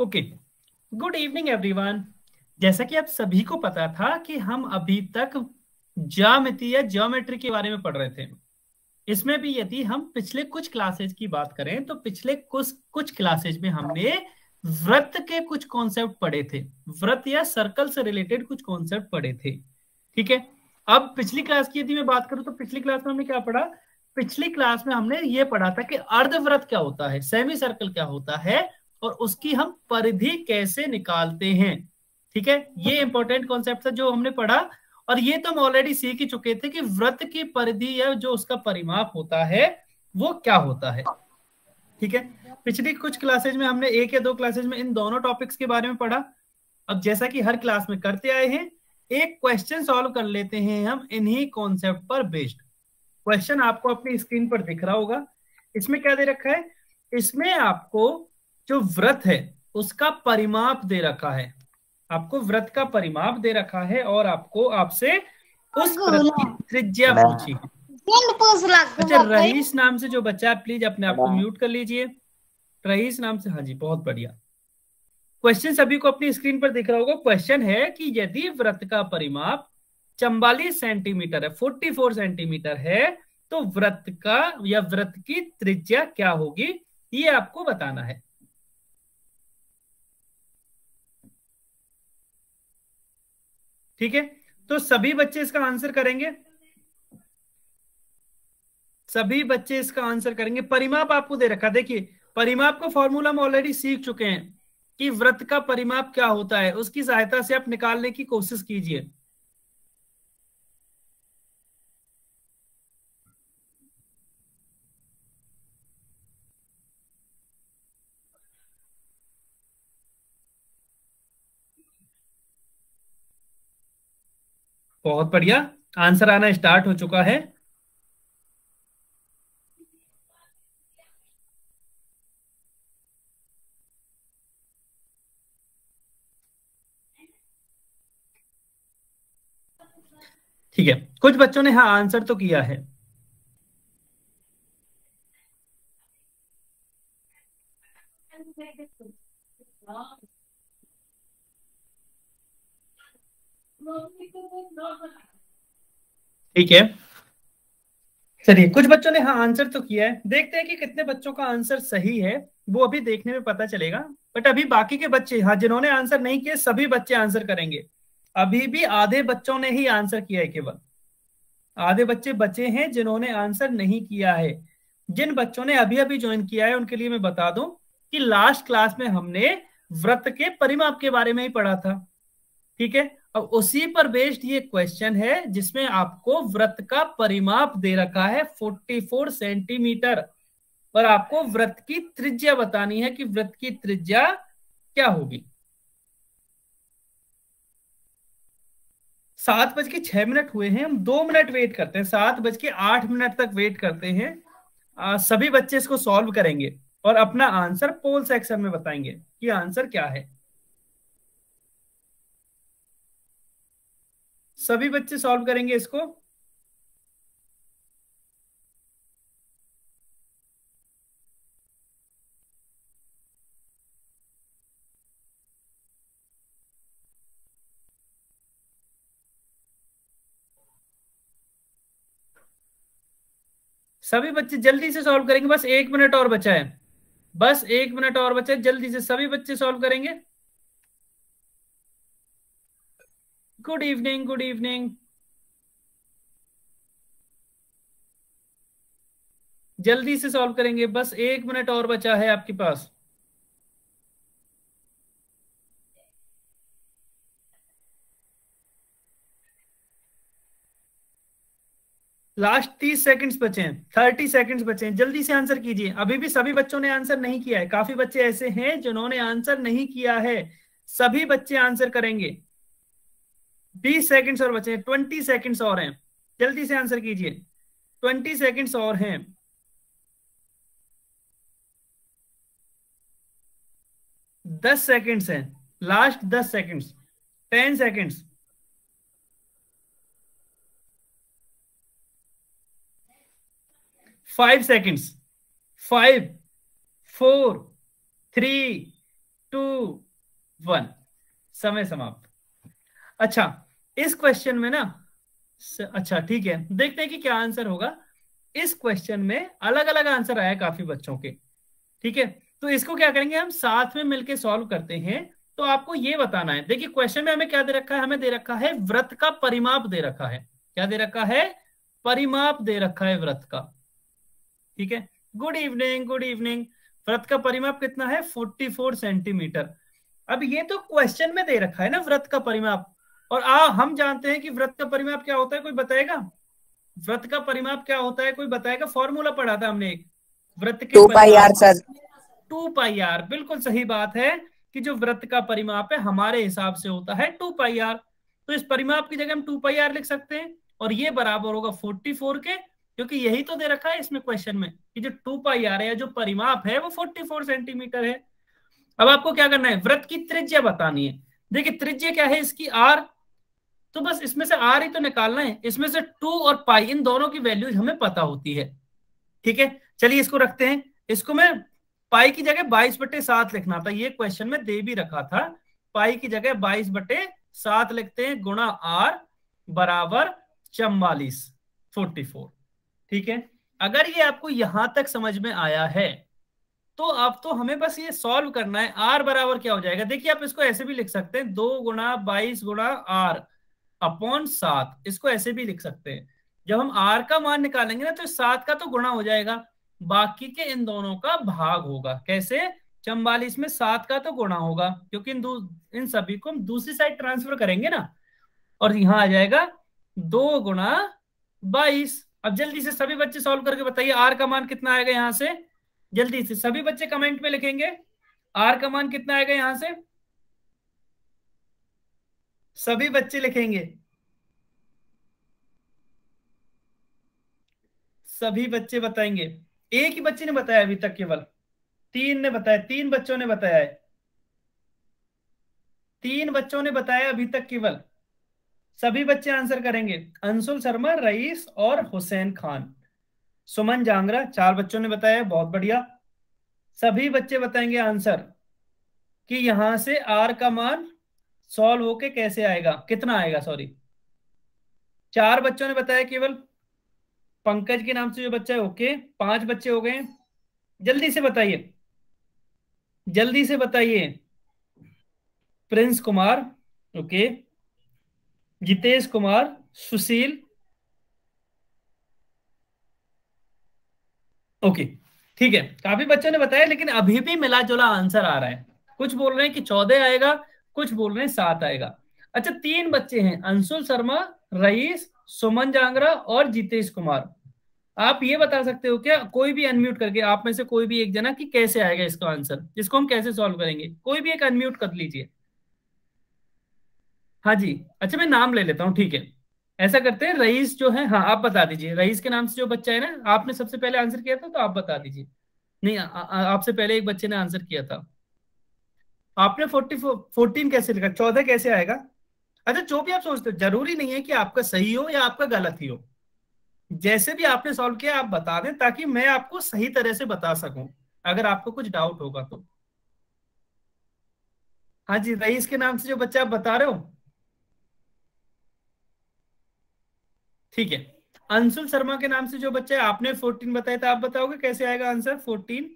Okay good evening everyone जैसा कि आप सभी को पता था कि हम अभी तक ज्यामिति या ज्योमेट्री के बारे में पढ़ रहे थे इसमें भी यदि हम पिछले कुछ क्लासेज की बात करें तो पिछले कुछ कुछ क्लासेज में हमने व्रत के कुछ कॉन्सेप्ट पढ़े थे व्रत या सर्कल से रिलेटेड कुछ कॉन्सेप्ट पढ़े थे ठीक है अब पिछली क्लास की यदि मैं बात करूं तो पिछली क्लास में हमने क्या पढ़ा पिछली क्लास में हमने ये पढ़ा था कि अर्धव्रत क्या होता है सेमी सर्कल क्या होता है और उसकी हम परिधि कैसे निकालते हैं ठीक है ये इंपॉर्टेंट कॉन्सेप्ट था जो हमने पढ़ा और ये तो हम ऑलरेडी सीख ही चुके थे कि व्रत की परिधि या जो उसका परिमाप होता है वो क्या होता है ठीक है पिछली कुछ क्लासेज में हमने एक या दो क्लासेज में इन दोनों टॉपिक्स के बारे में पढ़ा अब जैसा कि हर क्लास में करते आए हैं एक क्वेश्चन सॉल्व कर लेते हैं हम इन्हीं कॉन्सेप्ट पर बेस्ड क्वेश्चन आपको अपनी स्क्रीन पर दिख रहा होगा इसमें क्या दे रखा है इसमें आपको जो व्रत है उसका परिमाप दे रखा है आपको व्रत का परिमाप दे रखा है और आपको आपसे उस व्रत की त्रिज्या पूछी अच्छा रईस नाम से जो बच्चा है प्लीज अपने आप को म्यूट कर लीजिए रईस नाम से हाँ जी बहुत बढ़िया क्वेश्चन सभी को अपनी स्क्रीन पर दिख रहा होगा क्वेश्चन है कि यदि व्रत का परिमाप चंबालीस सेंटीमीटर है फोर्टी फोर सेंटीमीटर है तो व्रत का या व्रत की त्रिज्या क्या होगी ये आपको बताना है ठीक है तो सभी बच्चे इसका आंसर करेंगे सभी बच्चे इसका आंसर करेंगे परिमाप आपको दे रखा देखिए परिमाप का फॉर्मूला हम ऑलरेडी सीख चुके हैं कि व्रत का परिमाप क्या होता है उसकी सहायता से आप निकालने की कोशिश कीजिए बहुत बढ़िया आंसर आना स्टार्ट हो चुका है ठीक है कुछ बच्चों ने हाँ आंसर तो किया है ठीक है चलिए कुछ बच्चों ने हाँ आंसर तो किया है देखते हैं कि कितने बच्चों का आंसर सही है वो अभी देखने में पता चलेगा बट अभी बाकी के बच्चे हाँ जिन्होंने आंसर नहीं किए सभी बच्चे आंसर करेंगे अभी भी आधे बच्चों ने ही आंसर किया है केवल आधे बच्चे बचे हैं जिन्होंने आंसर नहीं किया है जिन बच्चों ने अभी अभी ज्वाइन किया है उनके लिए मैं बता दूं कि लास्ट क्लास में हमने व्रत के परिमाप के बारे में ही पढ़ा था ठीक है अब उसी पर बेस्ड ये क्वेश्चन है जिसमें आपको व्रत का परिमाप दे रखा है 44 सेंटीमीटर और आपको व्रत की त्रिज्या बतानी है कि व्रत की त्रिज्या क्या होगी सात बज के छह मिनट हुए हैं हम दो मिनट वेट करते हैं सात बज के आठ मिनट तक वेट करते हैं आ, सभी बच्चे इसको सॉल्व करेंगे और अपना आंसर पोल सेक्शन में बताएंगे कि आंसर क्या है सभी बच्चे सॉल्व करेंगे इसको सभी बच्चे जल्दी से सॉल्व करेंगे बस एक मिनट और बचा है बस एक मिनट और बचा है जल्दी से सभी बच्चे सॉल्व करेंगे Good evening. Good evening. जल्दी से सॉल्व करेंगे बस एक मिनट और बचा है आपके पास लास्ट तीस सेकंड्स बचे हैं थर्टी सेकंड्स बचे हैं जल्दी से आंसर कीजिए अभी भी सभी बच्चों ने आंसर नहीं किया है काफी बच्चे ऐसे हैं जिन्होंने आंसर नहीं किया है सभी बच्चे आंसर करेंगे बीस सेकेंड्स और बचे हैं ट्वेंटी सेकेंड्स और हैं जल्दी से आंसर कीजिए ट्वेंटी सेकेंड्स और हैं दस सेकेंड्स हैं लास्ट दस seconds ten seconds five seconds five four three two one समय समाप्त अच्छा इस क्वेश्चन में ना अच्छा ठीक है देखते हैं कि क्या आंसर होगा इस क्वेश्चन में अलग अलग आंसर आया काफी बच्चों के ठीक है तो इसको क्या करेंगे हम साथ में मिलकर सॉल्व करते हैं तो आपको ये बताना है देखिए क्वेश्चन में हमें क्या दे रखा है हमें दे रखा है व्रत का परिमाप दे रखा है क्या दे रखा है परिमाप दे रखा है व्रत का ठीक है गुड इवनिंग गुड इवनिंग व्रत का परिमाप कितना है 44 सेंटीमीटर अब ये तो क्वेश्चन में दे रखा है ना व्रत का परिमाप और आ हम जानते हैं कि व्रत का परिमाप क्या होता है कोई बताएगा व्रत का परिमाप क्या होता है कोई बताएगा फॉर्मूला पढ़ा था हमने एक व्रत के two pi R two pi R बिल्कुल सही बात है कि जो व्रत का परिमाप है हमारे हिसाब से होता है टू पाई आर तो इस परिमाप की जगह हम टू पाई आर लिख सकते हैं और ये बराबर होगा फोर्टी फोर के क्योंकि यही तो दे रखा है इसमें क्वेश्चन में कि जो टू पाई आर है जो परिमाप है वो फोर्टी फोर सेंटीमीटर है अब आपको क्या करना है व्रत की त्रिज्या बतानी है देखिए त्रिज्या क्या है इसकी आर तो बस इसमें से आर ही तो निकालना है इसमें से टू और पाई इन दोनों की वैल्यूज हमें पता होती है ठीक है चलिए इसको रखते हैं इसको मैं पाई की जगह बाईस बटे सात लिखना था ये क्वेश्चन में दे भी रखा था पाई की जगह बाईस बटे सात लिखते हैं गुणा आर बराबर चम्बालीस फोर्टी फोर ठीक है अगर ये आपको यहां तक समझ में आया है तो आप तो हमें बस ये सॉल्व करना है आर बराबर क्या हो जाएगा देखिए आप इसको ऐसे भी लिख सकते हैं दो गुणा बाईस गुणा आर अपॉन सात इसको ऐसे भी लिख सकते हैं जब हम आर का मान निकालेंगे ना तो सात का तो गुणा हो जाएगा बाकी के इन दोनों का भाग होगा कैसे चंबालीस में सात का तो गुणा होगा क्योंकि इन इन सभी को हम दूसरी साइड ट्रांसफर करेंगे ना और यहां आ जाएगा दो गुणा बाईस अब जल्दी से सभी बच्चे सॉल्व करके बताइए आर का मान कितना आएगा यहाँ से जल्दी से सभी बच्चे कमेंट में लिखेंगे आर का मान कितना आएगा यहाँ से सभी बच्चे लिखेंगे सभी बच्चे बताएंगे एक ही बच्चे ने बताया अभी तक केवल तीन ने बताया तीन बच्चों ने बताया है तीन बच्चों ने बताया अभी तक केवल सभी बच्चे आंसर करेंगे अंशुल शर्मा रईस और हुसैन खान सुमन जांगरा चार बच्चों ने बताया बहुत बढ़िया सभी बच्चे बताएंगे आंसर कि यहां से आर का मान सॉल्व होके कैसे आएगा कितना आएगा सॉरी चार बच्चों ने बताया केवल पंकज के नाम से जो बच्चा है ओके पांच बच्चे हो गए जल्दी से बताइए जल्दी से बताइए प्रिंस कुमार ओके जितेश कुमार सुशील ओके ठीक है काफी बच्चों ने बताया लेकिन अभी भी मिला जुला आंसर आ रहा है कुछ बोल रहे हैं कि चौदह आएगा कुछ हैं सात आएगा अच्छा तीन बच्चे हैं अंशुल शर्मा रईस सुमन जांगरा और जितेश कुमार आप ये बता सकते हो क्या कोई भी अनम्यूट करके आप में से कोई भी एक जना कि कैसे आएगा इसका आंसर जिसको हम कैसे सॉल्व करेंगे कोई भी एक अनम्यूट कर लीजिए हाँ जी अच्छा मैं नाम ले लेता हूँ ठीक है ऐसा करते हैं रईस जो है हाँ आप बता दीजिए रईस के नाम से जो बच्चा है ना आपने सबसे पहले आंसर किया था तो आप बता दीजिए नहीं आपसे पहले एक बच्चे ने आंसर किया था आपने फोर्टी फोर्टीन कैसे लिखा चौदह कैसे आएगा अच्छा जो भी आप सोचते हो जरूरी नहीं है कि आपका सही हो या आपका गलत ही हो जैसे भी आपने सॉल्व किया आप बता दें ताकि मैं आपको सही तरह से बता सकूं अगर आपको कुछ डाउट होगा तो हाँ जी रईस के नाम से जो बच्चा आप बता रहे हो ठीक है अंशुल शर्मा के नाम से जो बच्चा आपने फोर्टीन बताया था आप बताओगे कैसे आएगा आंसर फोर्टीन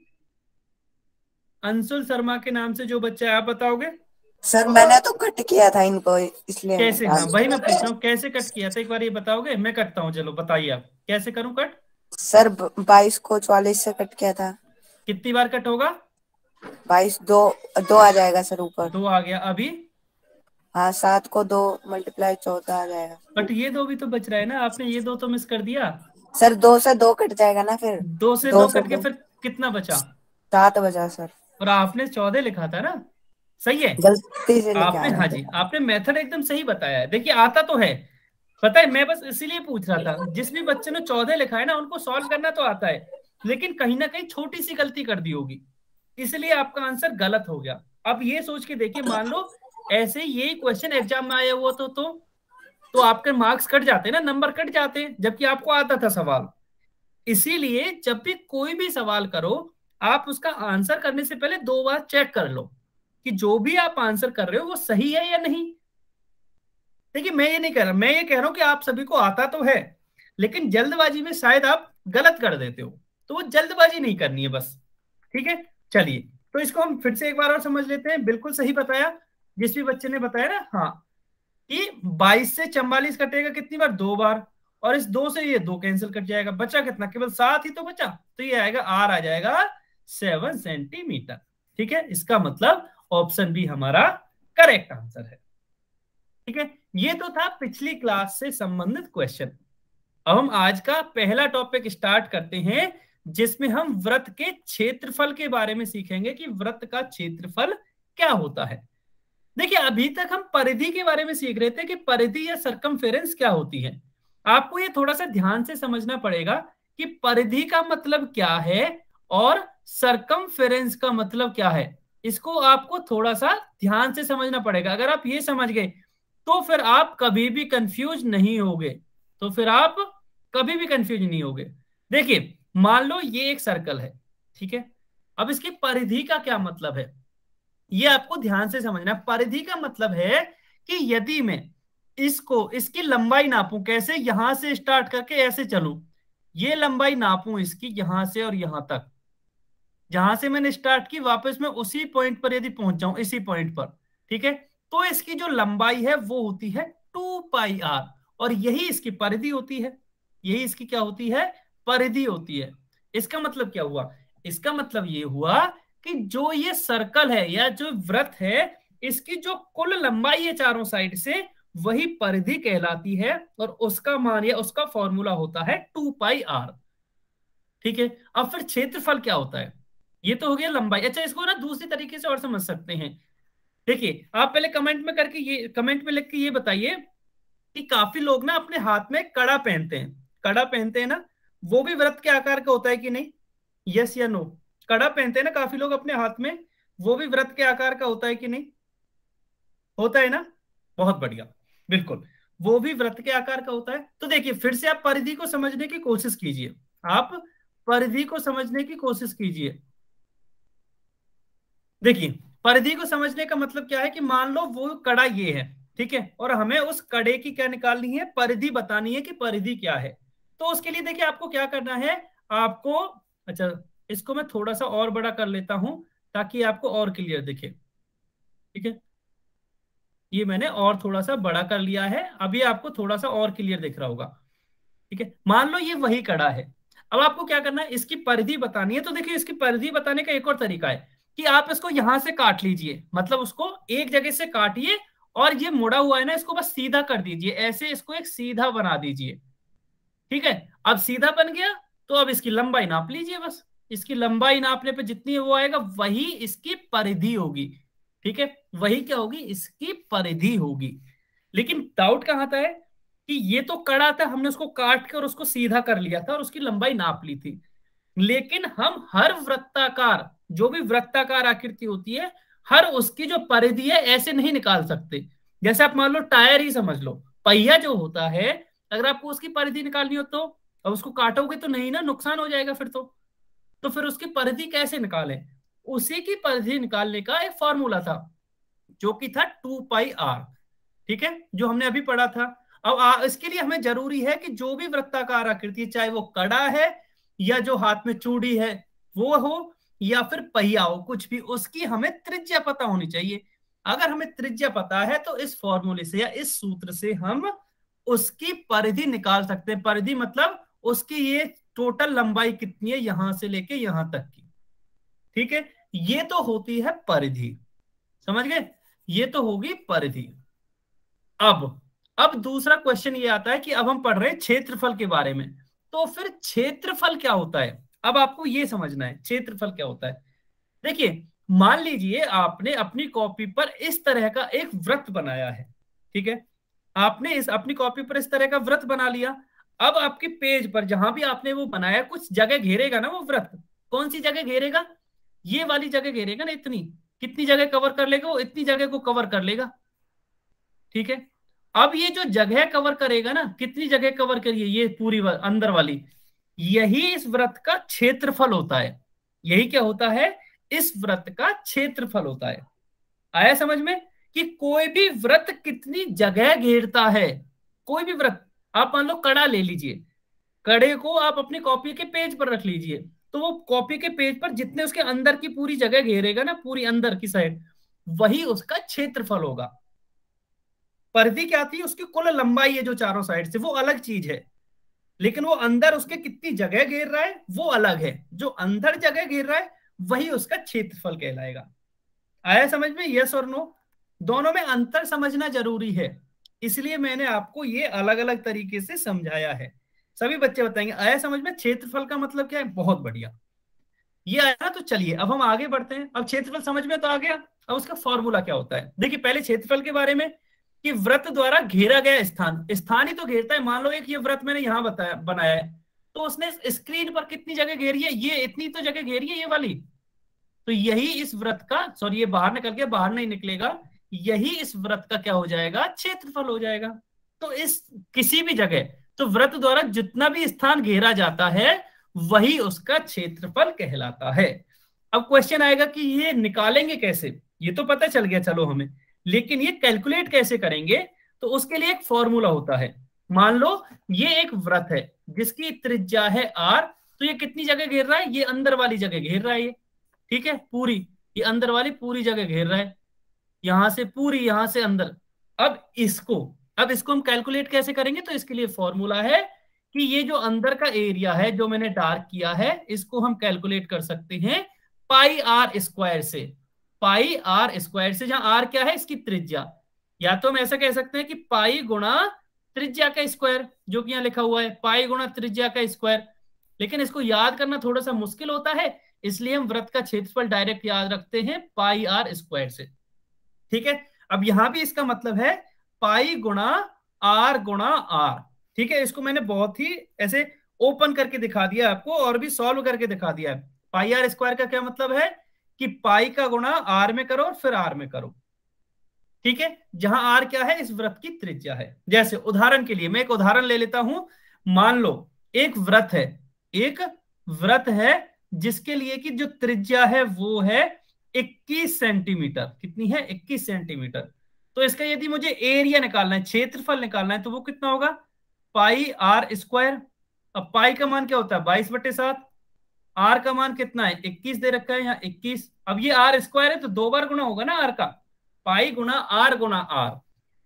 अंशुल शर्मा के नाम से जो बच्चा है आप बताओगे सर मैंने तो कट किया था इनको इसलिए कैसे हाँ भाई मैं पूछ रहा हूँ कैसे कट किया था एक बार ये बताओगे मैं कटता हूँ चलो बताइए आप कैसे करूँ कट सर बाईस को चौलीस से कट किया था कितनी बार कट होगा बाईस दो दो आ जाएगा सर ऊपर दो आ गया अभी हाँ सात को दो मल्टीप्लाई चौदह आ जाएगा बट ये दो भी तो बच रहा है ना आपने ये दो तो मिस कर दिया सर दो से दो कट जाएगा ना फिर दो से दो, दो कट के फिर कितना बचा सात बचा सर और आपने चौदह लिखा था ना सही है गलती से आपने हाँ जी आपने मेथड एकदम सही बताया है देखिए आता तो है पता है मैं बस इसीलिए पूछ रहा था जिस भी बच्चे ने चौदह लिखा है ना उनको सॉल्व करना तो आता है लेकिन कहीं ना कहीं छोटी सी गलती कर दी होगी इसलिए आपका आंसर गलत हो गया अब ये सोच के देखिए मान लो ऐसे ये क्वेश्चन एग्जाम में आया हुआ तो तो तो आपके मार्क्स कट जाते ना नंबर कट जाते जबकि आपको आता था सवाल इसीलिए जब भी कोई भी सवाल करो आप उसका आंसर करने से पहले दो बार चेक कर लो कि जो भी आप आंसर कर रहे हो वो सही है या नहीं देखिए मैं ये नहीं कह रहा मैं ये कह रहा हूं कि आप सभी को आता तो है लेकिन जल्दबाजी में शायद आप गलत कर देते हो तो वो जल्दबाजी नहीं करनी है बस ठीक है चलिए तो इसको हम फिर से एक बार और समझ लेते हैं बिल्कुल सही बताया जिस भी बच्चे ने बताया ना हाँ कि 22 से चम्बालीस कटेगा कितनी बार दो बार और इस दो से ये दो कैंसिल कट जाएगा बचा कितना केवल सात ही तो बचा तो ये आएगा आर आ जाएगा सेवन सेंटीमीटर ठीक है इसका मतलब ऑप्शन बी हमारा करेक्ट आंसर है ठीक है ये तो था पिछली क्लास से संबंधित क्वेश्चन अब हम आज का पहला टॉपिक स्टार्ट करते हैं जिसमें हम व्रत के क्षेत्रफल के बारे में सीखेंगे कि व्रत का क्षेत्रफल क्या होता है देखिए अभी तक हम परिधि के बारे में सीख रहे थे कि परिधि या सरकम क्या होती है आपको ये थोड़ा सा ध्यान से समझना पड़ेगा कि परिधि का मतलब क्या है और सरकम का मतलब क्या है इसको आपको थोड़ा सा ध्यान से समझना पड़ेगा अगर आप ये समझ गए तो फिर आप कभी भी कंफ्यूज नहीं होगे तो फिर आप कभी भी कंफ्यूज नहीं होगे देखिए मान लो ये एक सर्कल है ठीक है अब इसकी परिधि का क्या मतलब है ये आपको ध्यान से समझना परिधि का मतलब है कि यदि मैं इसको इसकी लंबाई नापू कैसे यहां से स्टार्ट करके ऐसे चलू ये लंबाई नापू इसकी यहां से और यहां तक जहां से मैंने स्टार्ट की वापस मैं उसी पॉइंट पर यदि पहुंच जाऊं इसी पॉइंट पर ठीक है तो इसकी जो लंबाई है वो होती है टू पाई आर और यही इसकी परिधि होती है यही इसकी क्या होती है परिधि होती है इसका मतलब क्या हुआ इसका मतलब ये हुआ कि जो ये सर्कल है या जो व्रत है इसकी जो कुल लंबाई है चारों साइड से वही परिधि कहलाती है और उसका मान या उसका फॉर्मूला होता है टू पाई आर ठीक है अब फिर क्षेत्रफल क्या होता है ये तो हो गया लंबाई अच्छा इसको ना दूसरे तरीके से और समझ सकते हैं देखिए आप पहले कमेंट में करके ये कमेंट में लिख के ये बताइए कि काफी लोग ना अपने हाथ में कड़ा पहनते हैं कड़ा पहनते हैं ना वो भी व्रत के आकार का होता है कि नहीं यस या नो कड़ा पहनते हैं ना काफी लोग अपने हाथ में वो भी व्रत के आकार का होता है कि नहीं होता है ना बहुत बढ़िया बिल्कुल वो भी व्रत के आकार का होता है तो देखिए फिर से आप परिधि को समझने की कोशिश कीजिए आप परिधि को समझने की कोशिश कीजिए देखिए परिधि को समझने का मतलब क्या है कि मान लो वो कड़ा ये है ठीक है और हमें उस कड़े की क्या निकालनी है परिधि बतानी है कि परिधि क्या है तो उसके लिए देखिए आपको क्या करना है आपको अच्छा इसको मैं थोड़ा सा और बड़ा कर लेता हूं ताकि आपको और क्लियर दिखे ठीक है ये मैंने और थोड़ा सा बड़ा कर लिया है अभी आपको थोड़ा सा और क्लियर दिख रहा होगा ठीक है मान लो ये वही कड़ा है अब आपको क्या करना है इसकी परिधि बतानी है तो देखिए इसकी परिधि बताने का एक और तरीका है कि आप इसको यहां से काट लीजिए मतलब उसको एक जगह से काटिए और ये मुड़ा हुआ है ना इसको बस सीधा कर दीजिए ऐसे इसको एक सीधा बना दीजिए ठीक है अब सीधा बन गया तो अब इसकी लंबाई नाप लीजिए बस इसकी लंबाई नापने पर जितनी वो आएगा वही इसकी परिधि होगी ठीक है वही क्या होगी इसकी परिधि होगी लेकिन डाउट कहां आता है कि ये तो कड़ा था हमने उसको काट के और उसको सीधा कर लिया था और उसकी लंबाई नाप ली थी लेकिन हम हर वृत्ताकार जो भी वृत्ताकार आकृति होती है हर उसकी जो परिधि है ऐसे नहीं निकाल सकते जैसे आप मान लो टायर ही समझ लो पहिया जो होता है अगर आपको उसकी परिधि निकालनी हो तो अब उसको काटोगे तो नहीं ना नुकसान हो जाएगा फिर तो तो फिर उसकी परिधि कैसे निकाले उसी की परिधि निकालने का एक फॉर्मूला था जो कि था टू पाई आर ठीक है जो हमने अभी पढ़ा था अब आ, इसके लिए हमें जरूरी है कि जो भी वृत्ताकार आकृति चाहे वो कड़ा है या जो हाथ में चूड़ी है वो हो या फिर पहिया हो कुछ भी उसकी हमें त्रिज्या पता होनी चाहिए अगर हमें त्रिज्या पता है तो इस फॉर्मूले से या इस सूत्र से हम उसकी परिधि निकाल सकते हैं परिधि मतलब उसकी ये टोटल लंबाई कितनी है यहां से लेके यहां तक की ठीक है ये तो होती है परिधि समझ गए ये तो होगी परिधि अब अब दूसरा क्वेश्चन ये आता है कि अब हम पढ़ रहे हैं क्षेत्रफल के बारे में तो फिर क्षेत्रफल क्या होता है अब आपको ये समझना है क्षेत्रफल क्या होता है देखिए मान लीजिए आपने अपनी कॉपी पर इस तरह का एक व्रत बनाया है ठीक है आपने इस अपनी कॉपी पर इस तरह का व्रत बना लिया अब आपके पेज पर जहां भी आपने वो बनाया कुछ जगह घेरेगा ना वो व्रत कौन सी जगह घेरेगा ये वाली जगह घेरेगा ना इतनी कितनी जगह कवर कर लेगा वो इतनी जगह को कवर कर लेगा ठीक है अब ये जो जगह कवर करेगा ना कितनी जगह कवर करिए ये पूरी वा, अंदर वाली यही इस व्रत का क्षेत्रफल होता है यही क्या होता है इस व्रत का क्षेत्रफल होता है आया समझ में कि कोई भी व्रत कितनी जगह घेरता है कोई भी व्रत आप मान लो कड़ा ले लीजिए कड़े को आप अपनी कॉपी के पेज पर रख लीजिए तो वो कॉपी के पेज पर जितने उसके अंदर की पूरी जगह घेरेगा ना पूरी अंदर की साइड वही उसका क्षेत्रफल होगा परिधि क्या थी उसकी कुल लंबाई है जो चारों साइड से वो अलग चीज है लेकिन वो अंदर उसके कितनी जगह घेर रहा है वो अलग है जो अंदर जगह घेर रहा है वही उसका क्षेत्रफल कहलाएगा आया समझ में यस और नो दोनों में अंतर समझना जरूरी है इसलिए मैंने आपको ये अलग अलग तरीके से समझाया है सभी बच्चे बताएंगे आया समझ में क्षेत्रफल का मतलब क्या है बहुत बढ़िया ये आया तो चलिए अब हम आगे बढ़ते हैं अब क्षेत्रफल समझ में तो आ गया अब उसका फॉर्मूला क्या होता है देखिए पहले क्षेत्रफल के बारे में कि व्रत द्वारा घेरा गया स्थान स्थान ही तो घेरता है मान लो एक ये व्रत मैंने यहाँ बताया बनाया है तो उसने स्क्रीन पर कितनी जगह घेरी है ये इतनी तो जगह घेरी है ये वाली तो यही इस व्रत का सॉरी ये बाहर निकल गया बाहर नहीं निकलेगा यही इस व्रत का क्या हो जाएगा क्षेत्रफल हो जाएगा तो इस किसी भी जगह तो व्रत द्वारा जितना भी स्थान घेरा जाता है वही उसका क्षेत्रफल कहलाता है अब क्वेश्चन आएगा कि ये निकालेंगे कैसे ये तो पता चल गया चलो हमें लेकिन ये कैलकुलेट कैसे करेंगे तो उसके लिए एक फॉर्मूला होता है मान लो ये एक व्रत है जिसकी त्रिज्या है आर तो ये कितनी जगह घेर रहा है ये अंदर वाली जगह घेर रहा है ये ठीक है पूरी ये अंदर वाली पूरी जगह घेर रहा है यहां से पूरी यहां से अंदर अब इसको अब इसको हम कैलकुलेट कैसे करेंगे तो इसके लिए फॉर्मूला है कि ये जो अंदर का एरिया है जो मैंने डार्क किया है इसको हम कैलकुलेट कर सकते हैं पाई आर स्क्वायर से पाई आर स्क्वायर से जहां आर क्या है इसकी त्रिज्या या तो हम ऐसा कह सकते हैं कि पाई गुणा त्रिज्या का स्क्वायर जो कि यहाँ लिखा हुआ है पाई गुणा त्रिज्या का स्क्वायर लेकिन इसको याद करना थोड़ा सा मुश्किल होता है इसलिए हम व्रत का क्षेत्रफल डायरेक्ट याद रखते हैं पाई आर स्क्वायर से ठीक है अब यहां भी इसका मतलब है पाई गुणा आर गुणा आर ठीक है इसको मैंने बहुत ही ऐसे ओपन करके दिखा दिया आपको और भी सॉल्व करके दिखा दिया पाई आर स्क्वायर का क्या मतलब है कि पाई का गुणा आर में करो और फिर आर में करो ठीक है जहां आर क्या है इस व्रत की त्रिज्या है जैसे उदाहरण के लिए मैं एक उदाहरण ले लेता हूं मान लो एक व्रत है एक व्रत है जिसके लिए कि जो त्रिज्या है वो है 21 सेंटीमीटर कितनी है 21 सेंटीमीटर तो इसका यदि मुझे एरिया निकालना है क्षेत्रफल निकालना है तो वो कितना होगा पाई आर स्क्वायर अब पाई का मान क्या होता है बाईस बटे सात आर का मान कितना है इक्कीस दे रखा है यहाँ इक्कीस अब ये आर स्क्वायर है तो दो बार गुना होगा ना आर का पाई गुना आर गुना आर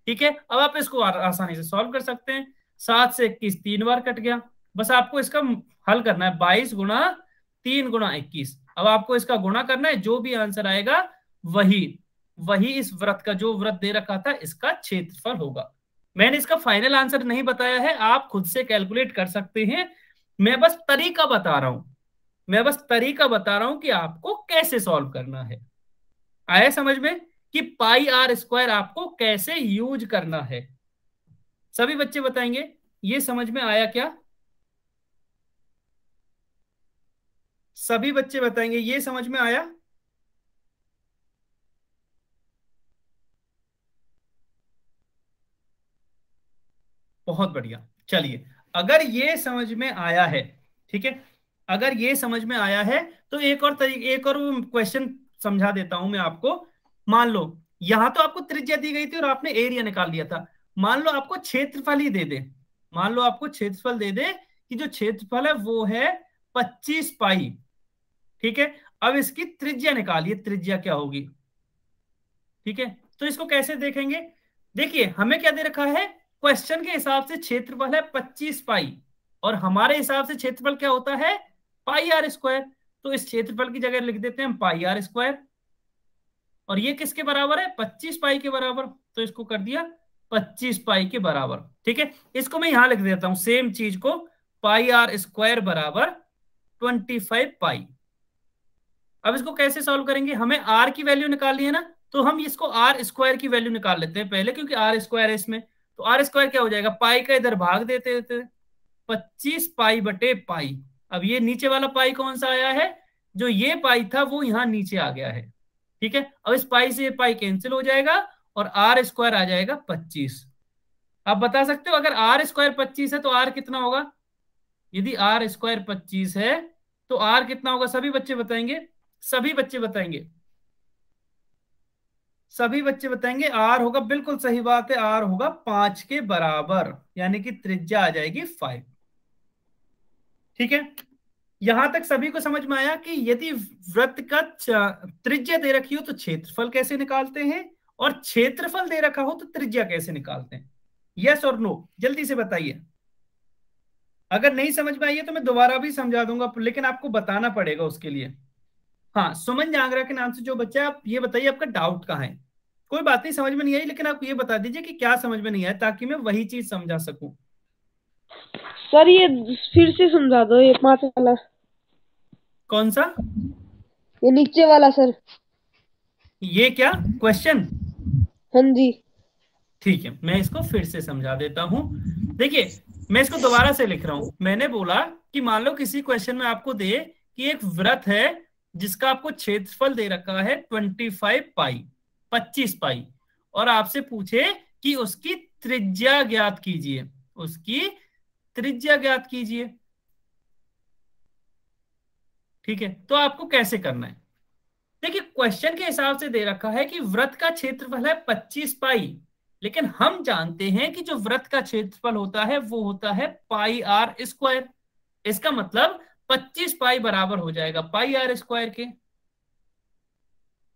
ठीक है अब आप इसको आसानी से सॉल्व कर सकते हैं सात से इक्कीस तीन बार कट गया बस आपको इसका हल करना है बाईस गुना तीन गुना इक्कीस अब आपको इसका गुणा करना है जो भी आंसर आएगा वही वही इस व्रत का जो व्रत दे रखा था इसका क्षेत्रफल होगा मैंने इसका फाइनल आंसर नहीं बताया है आप खुद से कैलकुलेट कर सकते हैं मैं बस तरीका बता रहा हूं मैं बस तरीका बता रहा हूं कि आपको कैसे सॉल्व करना है आया समझ में कि पाई आर स्क्वायर आपको कैसे यूज करना है सभी बच्चे बताएंगे ये समझ में आया क्या सभी बच्चे बताएंगे ये समझ में आया बहुत बढ़िया चलिए अगर ये समझ में आया है ठीक है अगर ये समझ में आया है तो एक और तरीके एक और क्वेश्चन समझा देता हूं मैं आपको मान लो यहां तो आपको त्रिज्या दी गई थी और आपने एरिया निकाल लिया था मान लो आपको क्षेत्रफल ही दे दे मान लो आपको क्षेत्रफल दे दे कि जो क्षेत्रफल है वो है पच्चीस पाई ठीक है अब इसकी त्रिज्या निकालिए त्रिज्या क्या होगी ठीक है तो इसको कैसे देखेंगे देखिए हमें क्या दे रखा है क्वेश्चन के हिसाब से क्षेत्रफल है पच्चीस पाई और हमारे हिसाब से क्षेत्रफल क्या होता है पाई आर स्क्वायर तो इस क्षेत्रफल की जगह लिख देते हैं हम पाई आर स्क्वायर और ये किसके बराबर है पच्चीस पाई के बराबर तो इसको कर दिया पच्चीस पाई के बराबर ठीक है इसको मैं यहां लिख देता हूं सेम चीज को पाई आर स्क्वायर बराबर ट्वेंटी फाइव पाई अब इसको कैसे सॉल्व करेंगे हमें आर की वैल्यू निकालनी है ना तो हम इसको आर स्क्वायर की वैल्यू निकाल लेते हैं पहले क्योंकि आर स्क्वायर है इसमें तो आर स्क्वायर क्या हो जाएगा पाई का इधर भाग देते देते पच्चीस पाई बटे पाई अब ये नीचे वाला पाई कौन सा आया है जो ये पाई था वो यहाँ नीचे आ गया है ठीक है अब इस पाई से ये पाई कैंसिल हो जाएगा और आर स्क्वायर आ जाएगा पच्चीस आप बता सकते हो अगर आर स्क्वायर पच्चीस है तो आर कितना होगा यदि आर स्क्वायर पच्चीस है तो आर कितना होगा सभी बच्चे बताएंगे सभी बच्चे बताएंगे सभी बच्चे बताएंगे आर होगा बिल्कुल सही बात है आर होगा पांच के बराबर यानी कि त्रिज्या आ जाएगी फाइव ठीक है यहां तक सभी को समझ में आया कि यदि व्रत का त्रिज्या दे रखी हो तो क्षेत्रफल कैसे निकालते हैं और क्षेत्रफल दे रखा हो तो त्रिज्या कैसे निकालते हैं यस और नो जल्दी से बताइए अगर नहीं समझ में आई है तो मैं दोबारा भी समझा दूंगा लेकिन आपको बताना पड़ेगा उसके लिए हाँ सुमन जागरा के नाम से जो बच्चा है आप ये बताइए आपका डाउट कहाँ है कोई बात नहीं समझ में नहीं आई लेकिन आप ये बता दीजिए कि क्या समझ में नहीं आया ताकि मैं वही चीज समझा सकूं सर ये फिर से समझा दो ये पांच वाला कौन सा ये नीचे वाला सर ये क्या क्वेश्चन हाँ जी ठीक है मैं इसको फिर से समझा देता हूँ देखिए मैं इसको दोबारा से लिख रहा हूँ मैंने बोला कि मान लो किसी क्वेश्चन में आपको दे कि एक व्रत है जिसका आपको क्षेत्रफल दे रखा है ट्वेंटी फाइव पाई पच्चीस पाई और आपसे पूछे कि उसकी त्रिज्या ज्ञात कीजिए उसकी त्रिज्या ज्ञात कीजिए ठीक है तो आपको कैसे करना है देखिए क्वेश्चन के हिसाब से दे रखा है कि व्रत का क्षेत्रफल है पच्चीस पाई लेकिन हम जानते हैं कि जो व्रत का क्षेत्रफल होता है वो होता है पाई आर स्क्वायर इसका मतलब 25 पाई बराबर हो जाएगा पाई आर स्क्वायर के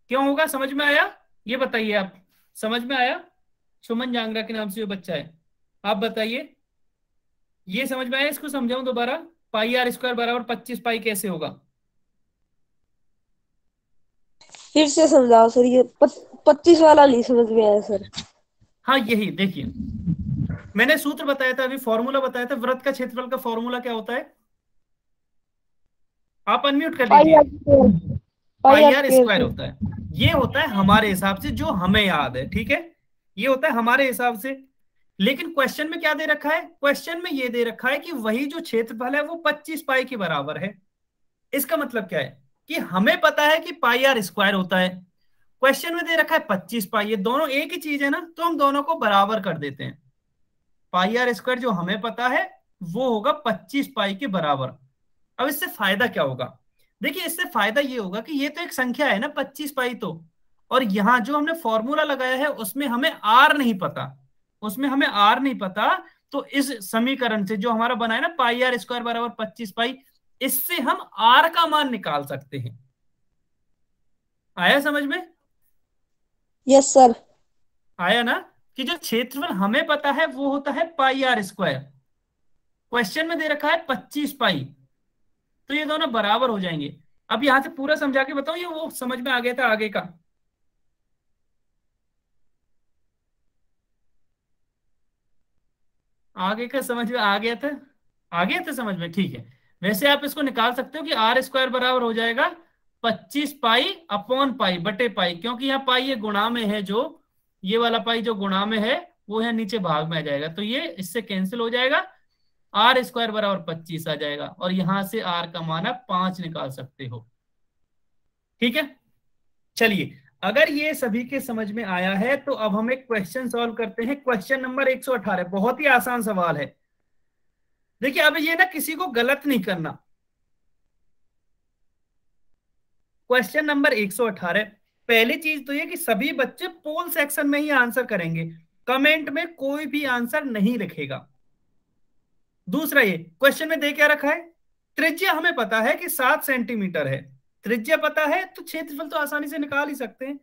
क्यों होगा समझ में आया ये बताइए आप समझ में आया सुमन जांगरा के नाम से जो बच्चा है आप बताइए ये समझ में आया इसको समझाऊं दोबारा पाई आर स्क्वायर बराबर पच्चीस पाई कैसे होगा फिर से समझाओ सर ये पच्चीस वाला नहीं समझ में आया सर हाँ यही देखिए मैंने सूत्र बताया था अभी फॉर्मूला बताया था व्रत का क्षेत्रफल का फॉर्मूला क्या होता है आप अनम्यूट कर लीजिए पाई आर स्क्वायर होता है ये होता है हमारे हिसाब से जो हमें याद है ठीक है ये होता है हमारे हिसाब से लेकिन क्वेश्चन में क्या दे रखा है क्वेश्चन में यह दे रखा है कि वही जो क्षेत्रफल है वो 25 पाई के बराबर है इसका मतलब क्या है कि हमें पता है कि पाई आर स्क्वायर होता है क्वेश्चन में दे रखा है 25 पाई ये दोनों एक ही चीज है ना तो हम दोनों को बराबर कर देते हैं पाई आर स्क्वायर जो हमें पता है वो होगा पच्चीस पाई के बराबर अब इससे फायदा क्या होगा देखिए इससे फायदा ये होगा कि ये तो एक संख्या है ना पच्चीस पाई तो और यहां जो हमने फॉर्मूला लगाया है उसमें हमें आर नहीं पता उसमें हमें आर नहीं पता तो इस समीकरण से जो हमारा बना है ना पाई आर स्क्वायर बराबर पच्चीस पाई इससे हम आर का मान निकाल सकते हैं आया समझ में यस yes, सर आया ना कि जो क्षेत्रफल हमें पता है वो होता है पाई आर स्क्वायर क्वेश्चन में दे रखा है पच्चीस पाई तो ये दोनों बराबर हो जाएंगे अब यहां से पूरा समझा के बताओ ये वो समझ में आ गया था आगे का आगे का समझ में आ गया था आ गया था समझ में ठीक है वैसे आप इसको निकाल सकते हो कि आर स्क्वायर बराबर हो जाएगा पच्चीस पाई अपॉन पाई बटे पाई क्योंकि यहाँ पाई ये गुणा में है जो ये वाला पाई जो गुणा में है वो है नीचे भाग में आ जाएगा तो ये इससे कैंसिल हो जाएगा आर स्क्वायर बराबर पच्चीस आ जाएगा और यहां से आर का मान आप पांच निकाल सकते हो ठीक है चलिए अगर ये सभी के समझ में आया है तो अब हम एक क्वेश्चन सॉल्व करते हैं क्वेश्चन नंबर 118 बहुत ही आसान सवाल है देखिए अब ये ना किसी को गलत नहीं करना क्वेश्चन नंबर 118 पहली चीज तो ये कि सभी बच्चे पोल सेक्शन में ही आंसर करेंगे कमेंट में कोई भी आंसर नहीं रखेगा दूसरा ये क्वेश्चन में दे क्या रखा है त्रिज्या हमें पता है कि सात सेंटीमीटर है त्रिज्या पता है तो क्षेत्रफल तो आसानी से निकाल ही सकते हैं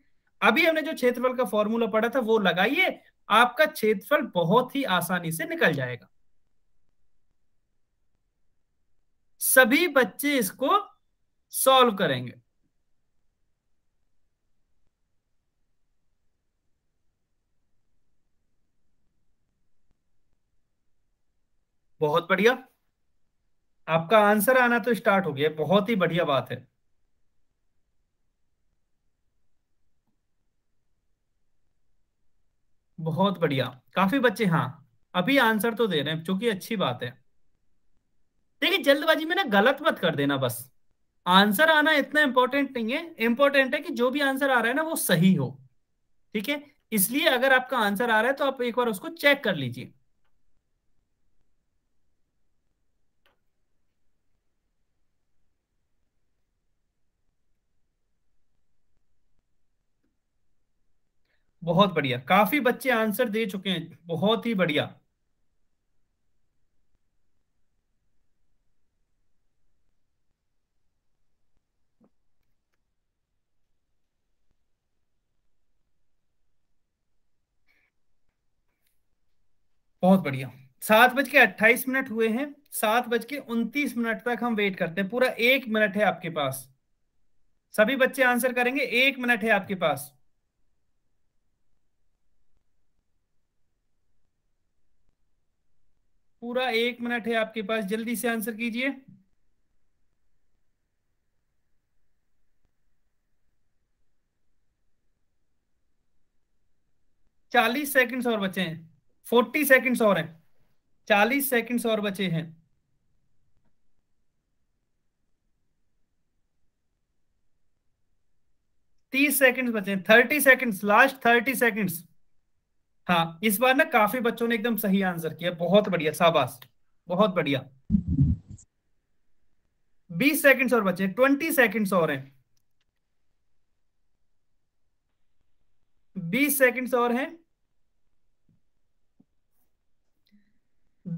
अभी हमने जो क्षेत्रफल का फॉर्मूला पढ़ा था वो लगाइए आपका क्षेत्रफल बहुत ही आसानी से निकल जाएगा सभी बच्चे इसको सॉल्व करेंगे बहुत बढ़िया आपका आंसर आना तो स्टार्ट हो गया बहुत ही बढ़िया बात है बहुत बढ़िया काफी बच्चे हाँ अभी आंसर तो दे रहे हैं जो अच्छी बात है देखिए जल्दबाजी में ना गलत मत कर देना बस आंसर आना इतना इंपॉर्टेंट नहीं है इंपॉर्टेंट है कि जो भी आंसर आ रहा है ना वो सही हो ठीक है इसलिए अगर आपका आंसर आ रहा है तो आप एक बार उसको चेक कर लीजिए बहुत बढ़िया काफी बच्चे आंसर दे चुके हैं बहुत ही बढ़िया बहुत बढ़िया सात बज के अट्ठाईस मिनट हुए हैं सात बज के उनतीस मिनट तक हम वेट करते हैं पूरा एक मिनट है आपके पास सभी बच्चे आंसर करेंगे एक मिनट है आपके पास पूरा एक मिनट है आपके पास जल्दी से आंसर कीजिए चालीस सेकंड्स और बचे हैं फोर्टी सेकंड्स और हैं चालीस सेकंड्स और बचे हैं तीस सेकंड्स बचे हैं thirty seconds last thirty seconds हाँ इस बार ना काफी बच्चों ने एकदम सही आंसर किया बहुत बढ़िया शाबाश बहुत बढ़िया बीस सेकंड्स और बचे ट्वेंटी सेकंड्स और हैं बीस सेकंड्स और हैं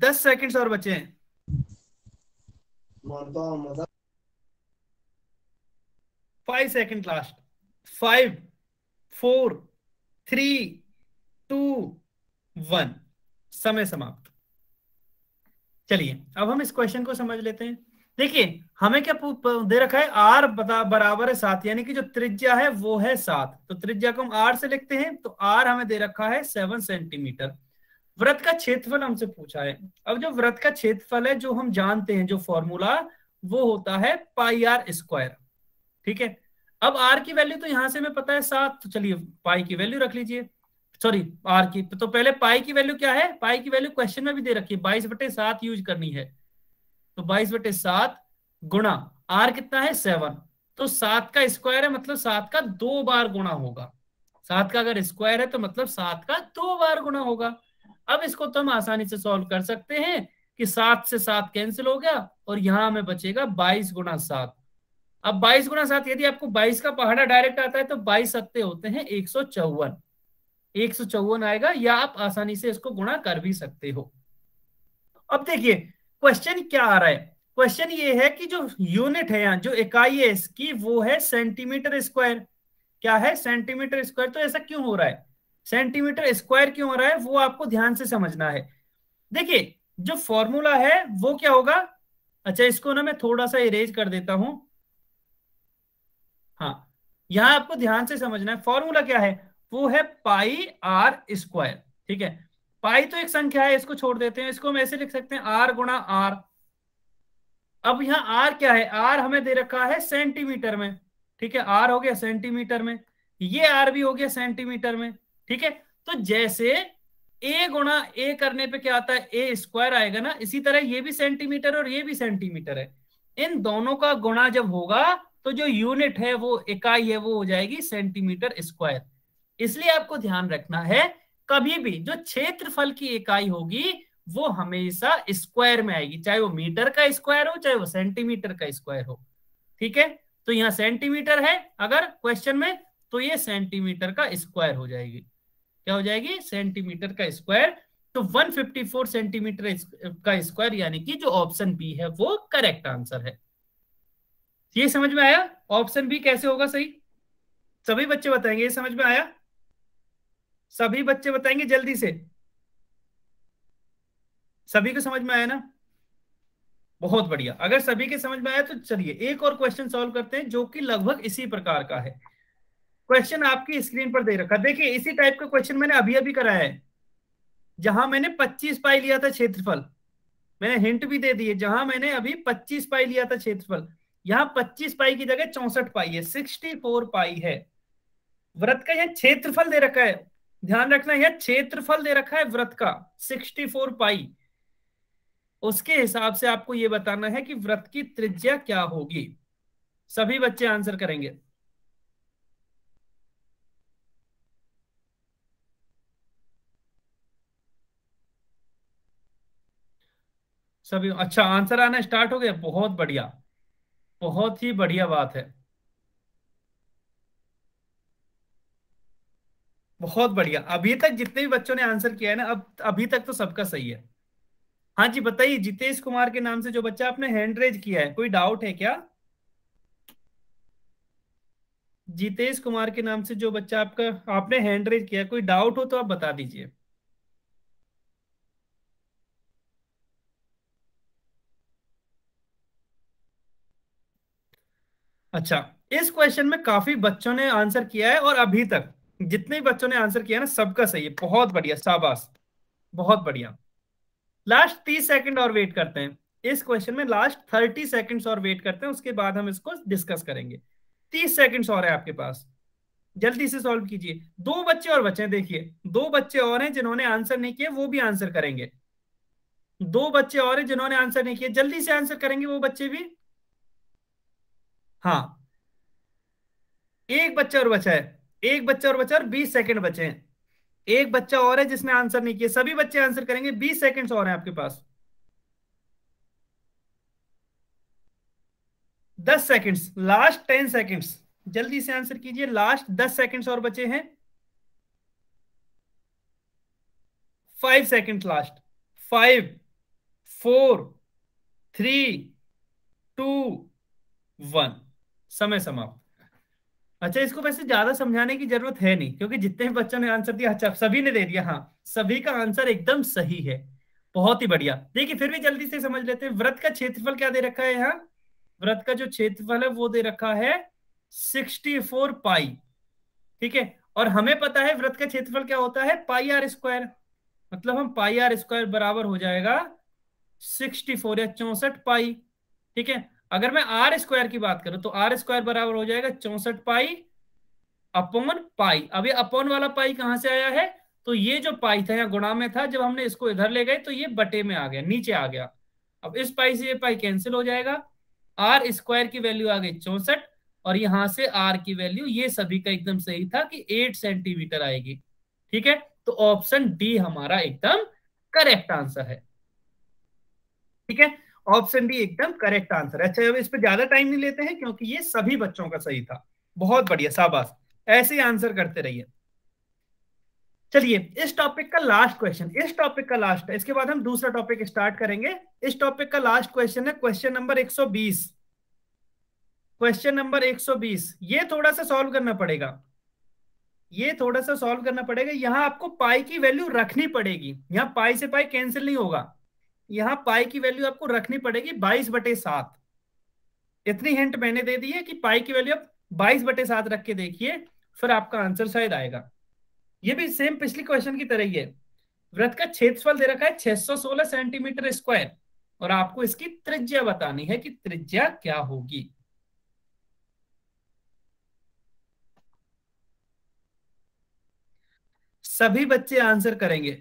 दस सेकंड्स और बचे हैं five second last five four three two one समय समाप्त चलिए अब हम इस क्वेश्चन को समझ लेते हैं देखिए हमें क्या दे रखा है आर बता बराबर है सात यानी कि जो त्रिज्या है वो है सात तो त्रिज्या को हम आर से लिखते हैं तो आर हमें दे रखा है सेवन सेंटीमीटर व्रत का क्षेत्रफल हमसे पूछा है अब जो व्रत का क्षेत्रफल है जो हम जानते हैं जो फॉर्मूला वो होता है पाई आर स्क्वायर ठीक है अब आर की वैल्यू तो यहां से हमें पता है सात तो चलिए पाई की वैल्यू रख लीजिए सॉरी आर की तो पहले पाई की वैल्यू क्या है पाई की वैल्यू क्वेश्चन में भी दे रखी है बाईस बटे सात यूज करनी है तो बाईस बटे सात गुणा आर कितना है सेवन तो सात का स्क्वायर है मतलब सात का दो बार गुणा होगा सात का अगर स्क्वायर है तो मतलब सात का दो बार गुणा होगा अब इसको तो हम आसानी से सॉल्व कर सकते हैं कि सात से सात कैंसिल हो गया और यहां हमें बचेगा बाईस गुणा सात अब बाईस गुणा सात यदि आपको बाईस का पहाड़ा डायरेक्ट आता है तो बाईस सत्ते होते हैं एक सौ चौवन एक सौ चौवन आएगा या आप आसानी से इसको गुणा कर भी सकते हो अब देखिए क्वेश्चन क्या आ रहा है क्वेश्चन ये है कि जो यूनिट है जो इकाई है इसकी वो है सेंटीमीटर स्क्वायर क्या है सेंटीमीटर स्क्वायर तो ऐसा क्यों हो रहा है सेंटीमीटर स्क्वायर क्यों हो रहा है वो आपको ध्यान से समझना है देखिए जो फॉर्मूला है वो क्या होगा अच्छा इसको ना मैं थोड़ा सा इरेज कर देता हूं हाँ यहां आपको ध्यान से समझना है फॉर्मूला क्या है वो है पाई आर स्क्वायर ठीक है पाई तो एक संख्या है इसको छोड़ देते हैं इसको हम ऐसे लिख सकते हैं आर गुणा आर अब यहां आर क्या है आर हमें दे रखा है सेंटीमीटर में ठीक है आर हो गया सेंटीमीटर में ये आर भी हो गया सेंटीमीटर में ठीक है तो जैसे ए गुणा ए करने पे क्या आता है ए स्क्वायर आएगा ना इसी तरह ये भी सेंटीमीटर और ये भी सेंटीमीटर है इन दोनों का गुणा जब होगा तो जो यूनिट है वो इकाई है वो हो जाएगी सेंटीमीटर स्क्वायर इसलिए आपको ध्यान रखना है कभी भी जो क्षेत्रफल की इकाई होगी वो हमेशा स्क्वायर में आएगी चाहे वो मीटर का स्क्वायर हो चाहे वो सेंटीमीटर का स्क्वायर हो ठीक है तो यहाँ सेंटीमीटर है अगर क्वेश्चन में तो ये सेंटीमीटर का स्क्वायर हो जाएगी क्या हो जाएगी सेंटीमीटर का स्क्वायर तो 154 सेंटीमीटर का स्क्वायर यानी कि जो ऑप्शन बी है वो करेक्ट आंसर है ये समझ में आया ऑप्शन बी कैसे होगा सही सभी बच्चे बताएंगे ये समझ में आया सभी बच्चे बताएंगे जल्दी से सभी को समझ में आया ना बहुत बढ़िया अगर सभी के समझ में आया तो चलिए एक और क्वेश्चन सॉल्व करते हैं जो कि लगभग इसी प्रकार का है क्वेश्चन आपकी स्क्रीन पर दे रखा देखिए इसी टाइप का क्वेश्चन मैंने अभी अभी कराया है जहां मैंने 25 पाई लिया था क्षेत्रफल मैंने हिंट भी दे दिए जहां मैंने अभी 25 पाई लिया था क्षेत्रफल यहाँ 25 पाई की जगह चौसठ पाई है 64 पाई है व्रत का यहाँ क्षेत्रफल दे रखा है ध्यान रखना यह क्षेत्रफल दे रखा है व्रत का 64 पाई उसके हिसाब से आपको यह बताना है कि व्रत की त्रिज्या क्या होगी सभी बच्चे आंसर करेंगे सभी अच्छा आंसर आना स्टार्ट हो गया बहुत बढ़िया बहुत ही बढ़िया बात है बहुत बढ़िया अभी तक जितने भी बच्चों ने आंसर किया है ना अब अभी तक तो सबका सही है हाँ जी बताइए जितेश कुमार के नाम से जो बच्चा आपने हैंड रेज किया है कोई डाउट है क्या जितेश कुमार के नाम से जो बच्चा आपका आपने हैंड रेज किया कोई डाउट हो तो आप बता दीजिए अच्छा इस क्वेश्चन में काफी बच्चों ने आंसर किया है और अभी तक जितने बच्चों ने आंसर किया ना सबका सही है बहुत बढ़िया शाबाश बहुत बढ़िया लास्ट तीस सेकंड और वेट करते हैं इस क्वेश्चन में लास्ट थर्टी सेकंड्स और वेट करते हैं उसके बाद हम इसको डिस्कस करेंगे तीस सेकंड्स और है आपके पास जल्दी से सॉल्व कीजिए दो बच्चे और बचे हैं देखिए दो बच्चे और हैं जिन्होंने आंसर नहीं किया वो भी आंसर करेंगे दो बच्चे और हैं जिन्होंने आंसर नहीं किया जल्दी से आंसर करेंगे वो बच्चे भी हाँ एक बच्चा और बचा है एक बच्चा और बच्चा और बीस सेकेंड बचे हैं एक बच्चा और है जिसने आंसर नहीं किया सभी बच्चे आंसर करेंगे बीस सेकेंड्स और हैं आपके पास दस सेकेंड्स लास्ट टेन सेकेंड्स जल्दी से आंसर कीजिए लास्ट दस सेकेंड्स और बचे हैं five second last five four three two one समय समाप्त अच्छा इसको वैसे ज्यादा समझाने की जरूरत है नहीं क्योंकि जितने बच्चों ने आंसर दिया अच्छा सभी ने दे दिया हाँ सभी का आंसर एकदम सही है बहुत ही बढ़िया देखिए फिर भी जल्दी से समझ लेते हैं व्रत का क्षेत्रफल क्या दे रखा है यहाँ व्रत का जो क्षेत्रफल है वो दे रखा है सिक्सटी फोर पाई ठीक है और हमें पता है व्रत का क्षेत्रफल क्या होता है पाई आर स्क्वायर मतलब हम पाई आर स्क्वायर बराबर हो जाएगा सिक्सटी फोर या चौसठ पाई ठीक है अगर मैं आर स्क्वायर की बात करूं तो आर स्क्वायर बराबर हो जाएगा चौसठ पाई अपॉन पाई अब ये अपॉन वाला पाई कहां से आया है तो ये जो पाई था या गुणा में था जब हमने इसको इधर ले गए तो ये बटे में आ गया नीचे आ गया अब इस पाई से ये पाई कैंसिल हो जाएगा आर स्क्वायर की वैल्यू आ गई चौसठ और यहां से आर की वैल्यू ये सभी का एकदम सही था कि एट सेंटीमीटर आएगी ठीक है तो ऑप्शन डी हमारा एकदम करेक्ट आंसर है ठीक है ऑप्शन डी एकदम करेक्ट आंसर अच्छा अब इस पर ज्यादा टाइम नहीं लेते हैं क्योंकि ये सभी बच्चों का सही था बहुत बढ़िया शाबाश ऐसे ही आंसर करते रहिए चलिए इस टॉपिक का लास्ट क्वेश्चन इस टॉपिक का लास्ट है इसके बाद हम दूसरा टॉपिक स्टार्ट करेंगे इस टॉपिक का लास्ट क्वेश्चन है क्वेश्चन नंबर 120 क्वेश्चन नंबर 120 ये थोड़ा सा सॉल्व करना पड़ेगा ये थोड़ा सा सॉल्व करना पड़ेगा यहां आपको पाई की वैल्यू रखनी पड़ेगी यहां पाई से पाई कैंसिल नहीं होगा यहां पाई की वैल्यू आपको रखनी पड़ेगी बाईस बटे सात इतनी हिंट मैंने दे दी है कि पाई की वैल्यू आप बाईस बटे सात रख के देखिए फिर आपका आंसर शायद आएगा ये भी सेम पिछली क्वेश्चन की तरह ही है व्रत का क्षेत्रफल दे रखा है 616 सेंटीमीटर स्क्वायर और आपको इसकी त्रिज्या बतानी है कि त्रिज्या क्या होगी सभी बच्चे आंसर करेंगे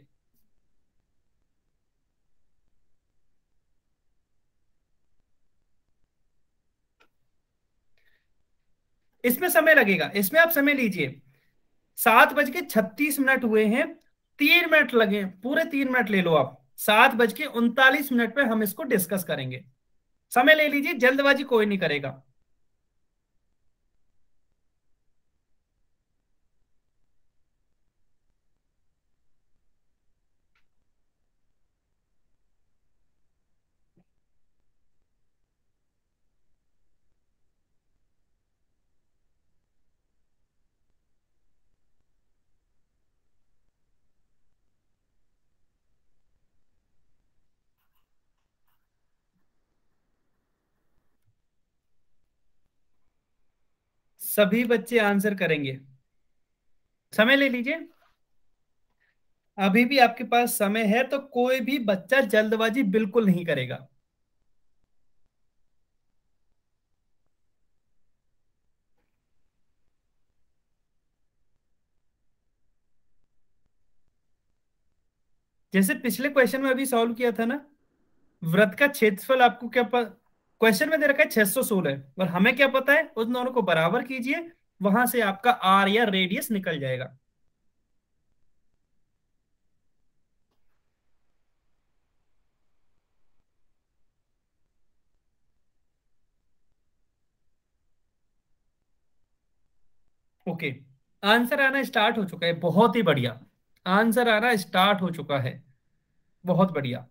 इसमें समय लगेगा इसमें आप समय लीजिए सात बज के छत्तीस मिनट हुए हैं तीन मिनट लगे पूरे तीन मिनट ले लो आप सात बज के उनतालीस मिनट पर हम इसको डिस्कस करेंगे समय ले लीजिए जल्दबाजी कोई नहीं करेगा सभी बच्चे आंसर करेंगे समय ले लीजिए अभी भी आपके पास समय है तो कोई भी बच्चा जल्दबाजी बिल्कुल नहीं करेगा जैसे पिछले क्वेश्चन में अभी सॉल्व किया था ना व्रत का क्षेत्रफल आपको क्या क्वेश्चन में दे रखा है छह सौ सोलह और हमें क्या पता है उस दोनों को बराबर कीजिए वहां से आपका आर या रेडियस निकल जाएगा ओके okay. आंसर आना स्टार्ट हो चुका है बहुत ही बढ़िया आंसर आना स्टार्ट हो चुका है बहुत बढ़िया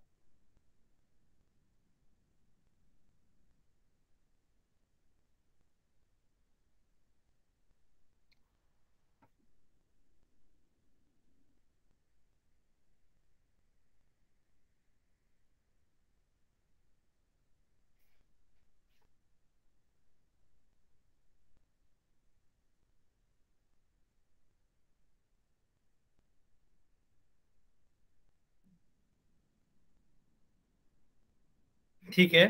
ठीक है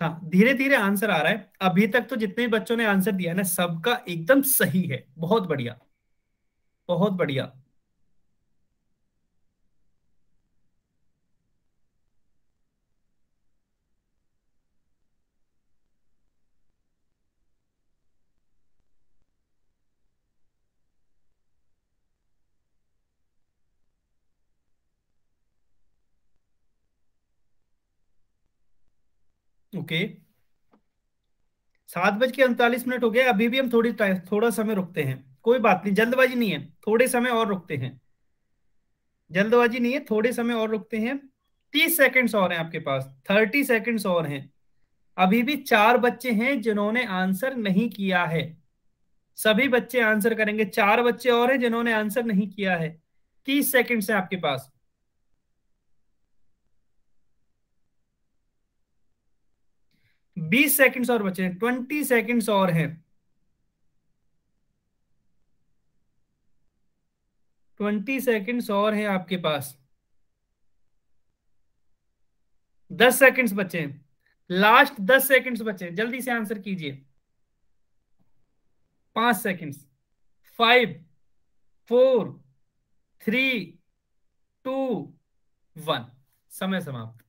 हाँ धीरे धीरे आंसर आ रहा है अभी तक तो जितने बच्चों ने आंसर दिया ना सबका एकदम सही है बहुत बढ़िया बहुत बढ़िया चुके सात बज के अड़तालीस मिनट हो गया अभी भी हम थोड़ी थोड़ा समय रुकते हैं कोई बात नहीं जल्दबाजी नहीं है थोड़े समय और रुकते हैं जल्दबाजी नहीं है थोड़े समय और रुकते हैं तीस सेकेंड्स और हैं आपके पास थर्टी सेकेंड्स और हैं अभी भी चार बच्चे हैं जिन्होंने आंसर नहीं किया है सभी बच्चे आंसर करेंगे चार बच्चे और हैं जिन्होंने आंसर नहीं किया है तीस सेकेंड्स हैं आपके पास बीस सेकेंड्स और बचे हैं ट्वेंटी सेकेंड्स और हैं ट्वेंटी सेकेंड्स और हैं आपके पास दस सेकेंड्स बचे हैं लास्ट दस सेकेंड्स बचे हैं जल्दी से आंसर कीजिए पांच seconds five four three two one समय समाप्त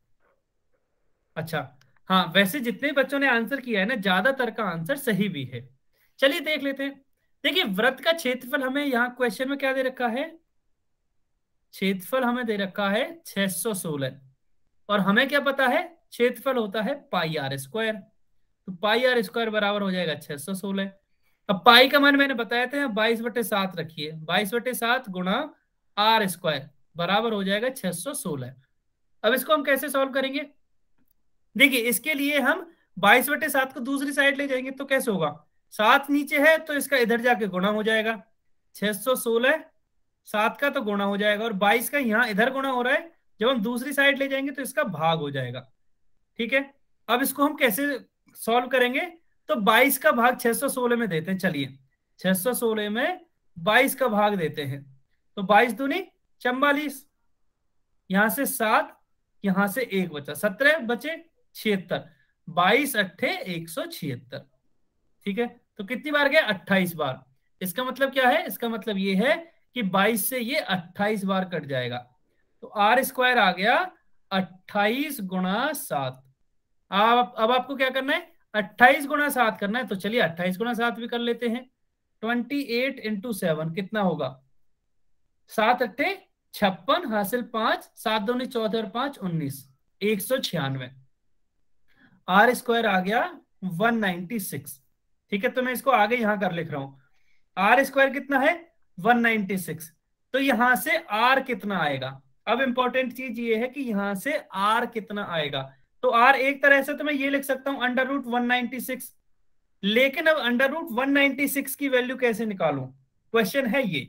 अच्छा हाँ वैसे जितने बच्चों ने आंसर किया है ना ज्यादातर का आंसर सही भी है चलिए देख लेते हैं देखिए व्रत का क्षेत्रफल हमें यहाँ क्वेश्चन में क्या दे रखा है क्षेत्रफल हमें दे रखा है 616 और हमें क्या पता है क्षेत्रफल होता है पाई आर स्क्वायर तो पाई आर स्क्वायर बराबर हो जाएगा 616 अब पाई का मान मैंने बताया था बाईस बटे सात रखिए बाईस बटे सात गुणा आर स्क्वायर बराबर हो जाएगा सोलह अब इसको हम कैसे सॉल्व करेंगे देखिए इसके लिए हम बाईस बटे सात को दूसरी साइड ले जाएंगे तो कैसे होगा सात नीचे है तो इसका इधर जाके गुणा हो जाएगा छह सौ सोलह सात का तो गुणा हो जाएगा और बाईस का यहाँ इधर गुणा हो रहा है जब हम दूसरी साइड ले जाएंगे तो इसका भाग हो जाएगा ठीक है अब इसको हम कैसे सॉल्व करेंगे तो 22 का भाग 616 में देते हैं चलिए 616 में 22 का भाग देते हैं तो 22 दूनी चम्बालीस यहां से सात यहां से एक बचा सत्रह बचे छिहत्तर बाईस अट्ठे एक सौ छिहत्तर ठीक है तो कितनी बार गए अट्ठाईस बार इसका मतलब क्या है इसका मतलब ये है कि बाईस से ये अट्ठाईस बार कट जाएगा तो आर स्क्वायर आ गया अट्ठाईस गुणा सात आप अब आपको क्या करना है अट्ठाईस गुणा सात करना है तो चलिए अट्ठाईस गुणा सात भी कर लेते हैं ट्वेंटी एट इंटू सेवन कितना होगा सात अट्ठे छप्पन हासिल पांच सात दो चौदह और पांच उन्नीस एक सौ छियानवे आर स्क्वायर आ गया 196 ठीक है तो मैं इसको आगे यहां कर लिख रहा हूं आर स्क्वायर कितना है 196 तो यहां से आर कितना आएगा अब इंपॉर्टेंट चीज ये है कि यहां से आर कितना आएगा तो आर एक तरह से तो मैं ये लिख सकता हूं अंडर रूट वन लेकिन अब अंडर रूट वन की वैल्यू कैसे निकालू क्वेश्चन है ये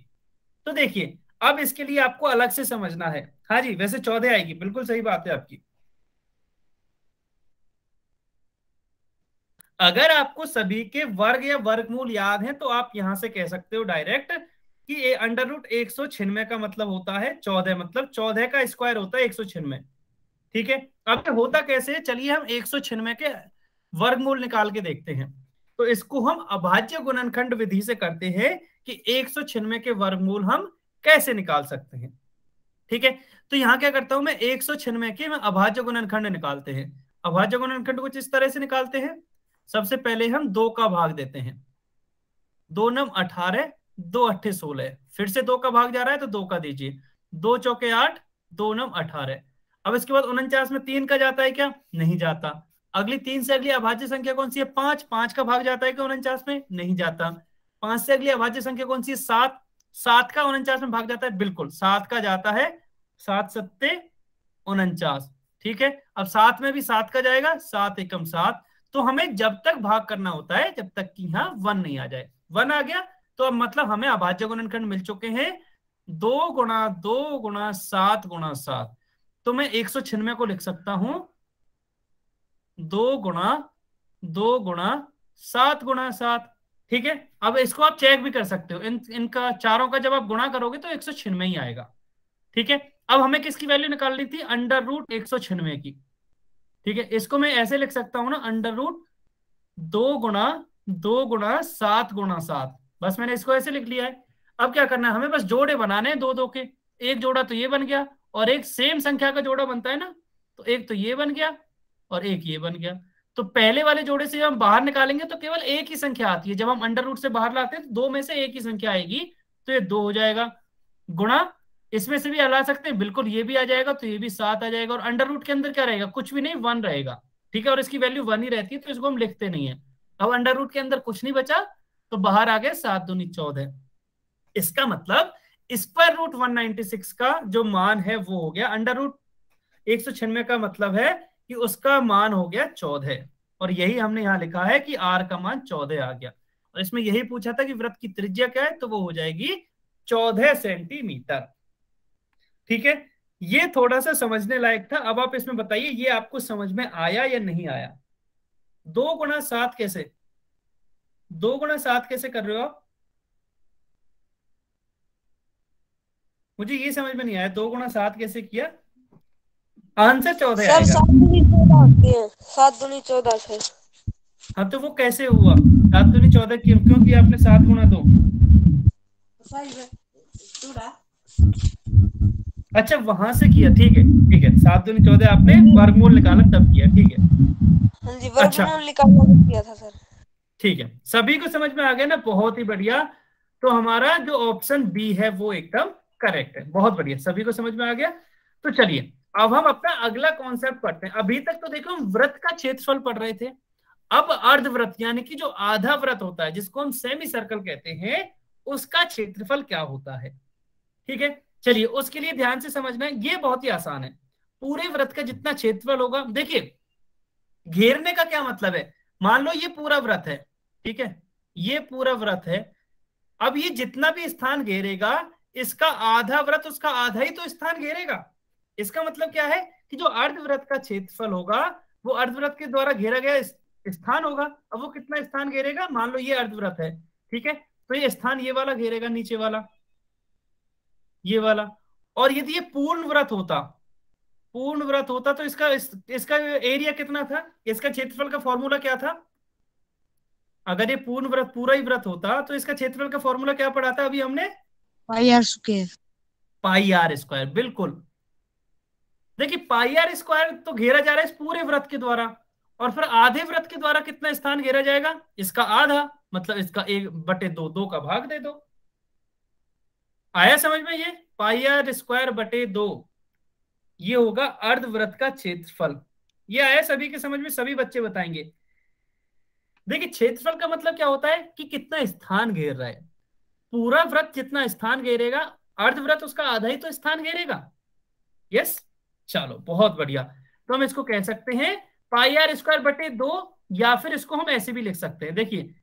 तो देखिए अब इसके लिए आपको अलग से समझना है हाँ जी वैसे चौदह आएगी बिल्कुल सही बात है आपकी अगर आपको सभी के वर्ग या वर्गमूल याद हैं तो आप यहां से कह सकते हो डायरेक्ट कि ए अंडर रूट एक सौ छिन्नवे का मतलब होता है चौदह मतलब चौदह का स्क्वायर होता है एक सौ छिन्नवे ठीक है अब होता कैसे है चलिए हम एक सौ छिन्नवे के वर्गमूल निकाल के देखते हैं तो इसको हम अभाज्य गुणनखंड विधि से करते हैं कि एक सौ छिन्नवे के वर्गमूल हम कैसे निकाल सकते हैं ठीक है तो यहाँ क्या करता हूं मैं एक सौ छिन्नवे के अभाज्य गुणनखंड निकालते हैं अभाज्य गुणनखंड कुछ इस तरह से निकालते हैं सबसे पहले हम दो का भाग देते हैं दो नम अठारह दो अट्ठे सोलह फिर से दो का भाग जा रहा है तो दो का दीजिए दो चौके आठ दो नम अठारह अब इसके बाद उनचास में तीन का जाता है क्या नहीं जाता अगली तीन से अगली अभाज्य संख्या कौन सी है पांच पांच का भाग जाता है क्या उनचास में नहीं जाता पांच से अगली अभाज्य संख्या कौन सी है सात सात का उनचास में भाग जाता है बिल्कुल सात का जाता है सात सत्ते उनचास ठीक है अब सात में भी सात का जाएगा सात एकम सात तो हमें जब तक भाग करना होता है जब तक कि यहाँ वन नहीं आ जाए वन आ गया तो अब मतलब हमें अभाज्य गुणनखंड मिल चुके हैं दो गुणा दो गुणा सात गुणा सात तो मैं एक सौ छिन्नवे को लिख सकता हूं दो गुणा दो गुणा सात गुणा सात ठीक है अब इसको आप चेक भी कर सकते हो इन इनका चारों का जब आप गुणा करोगे तो एक सौ छिन्नवे ही आएगा ठीक है अब हमें किसकी वैल्यू निकालनी थी अंडर रूट एक सौ छिन्नवे की ठीक है इसको मैं ऐसे लिख सकता हूं ना अंडर रूट दो गुणा दो गुणा सात गुणा सात बस मैंने इसको ऐसे लिख लिया है अब क्या करना है हमें बस जोड़े बनाने हैं दो दो के एक जोड़ा तो ये बन गया और एक सेम संख्या का जोड़ा बनता है ना तो एक तो ये बन गया और एक ये बन गया तो पहले वाले जोड़े से जब हम बाहर निकालेंगे तो केवल एक ही संख्या आती है जब हम अंडर रूट से बाहर लाते हैं तो दो में से एक ही संख्या आएगी तो ये दो हो जाएगा गुणा इसमें से भी हला सकते हैं बिल्कुल ये भी आ जाएगा तो ये भी सात आ जाएगा और अंडर रूट के अंदर क्या रहेगा कुछ भी नहीं वन रहेगा ठीक है और इसकी वैल्यू वन ही रहती है तो इसको हम लिखते नहीं है अब अंडर रूट के अंदर कुछ नहीं बचा तो बाहर आ गए सात दूनी चौदह इसका मतलब स्क्वायर रूट 196 का जो मान है वो हो गया अंडर रूट एक का मतलब है कि उसका मान हो गया चौदह और यही हमने यहां लिखा है कि आर का मान चौदह आ गया और इसमें यही पूछा था कि व्रत की त्रिज्या क्या है तो वो हो जाएगी चौदह सेंटीमीटर ठीक है ये थोड़ा सा समझने लायक था अब आप इसमें बताइए ये आपको समझ में आया या नहीं आया दो गुणा सात कैसे दो गुणा सात कैसे कर रहे हो आप मुझे ये समझ में नहीं आया दो गुणा सात कैसे किया आंसर चौदह सात गुणी चौदह होती है सात गुणी चौदह से हाँ तो वो कैसे हुआ सात गुणी चौदह क्यों क्यों किया आपने सात गुणा दो अच्छा वहां से किया ठीक है ठीक है सात दिन चौदह आपने वर्गमूल निकाला तब किया ठीक है हाँ अच्छा किया था सर ठीक है सभी को समझ में आ गया ना बहुत ही बढ़िया तो हमारा जो ऑप्शन बी है वो एकदम करेक्ट है बहुत बढ़िया सभी को समझ में आ गया तो चलिए अब हम अपना अगला कॉन्सेप्ट पढ़ते हैं अभी तक तो देखो हम व्रत का क्षेत्रफल पढ़ रहे थे अब अर्धव्रत यानी कि जो आधा व्रत होता है जिसको हम सेमी सर्कल कहते हैं उसका क्षेत्रफल क्या होता है ठीक है चलिए उसके लिए ध्यान से समझना है ये बहुत ही आसान है पूरे व्रत का जितना क्षेत्रफल होगा देखिए घेरने का क्या मतलब है मान लो ये पूरा व्रत है ठीक है ये पूरा व्रत है अब ये जितना भी स्थान घेरेगा इसका आधा व्रत उसका आधा ही तो स्थान घेरेगा इसका मतलब क्या है कि जो अर्धव्रत का क्षेत्रफल होगा वो अर्धव्रत के द्वारा घेरा गया स्थान होगा अब वो कितना स्थान घेरेगा मान लो ये अर्धव्रत है ठीक है तो ये स्थान ये वाला घेरेगा नीचे वाला ये वाला और यदि ये पूर्ण व्रत होता पूर्ण व्रत होता तो इसका इस, इसका एरिया कितना था इसका क्षेत्रफल का फॉर्मूला क्या था अगर ये पूर्ण व्रत पूरा ही व्रत होता तो इसका क्षेत्रफल का फॉर्मूला क्या पढ़ा था अभी हमने pi are square pi are square बिल्कुल देखिए पाई आर स्क्वायर तो घेरा जा रहा है इस पूरे व्रत के द्वारा और फिर आधे व्रत के द्वारा कितना स्थान घेरा जाएगा इसका आधा मतलब इसका एक बटे दो दो का भाग दे दो आया समझ में ये पाई आर स्क्वायर बटे दो ये होगा अर्धव्रत का क्षेत्रफल ये आया सभी के समझ में सभी बच्चे बताएंगे देखिए क्षेत्रफल का मतलब क्या होता है कि कितना स्थान घेर रहा है पूरा व्रत जितना स्थान घेरेगा अर्धव्रत उसका आधा ही तो स्थान घेरेगा यस चलो बहुत बढ़िया तो हम इसको कह सकते हैं पाई आर स्क्वायर बटे दो या फिर इसको हम ऐसे भी लिख सकते हैं देखिए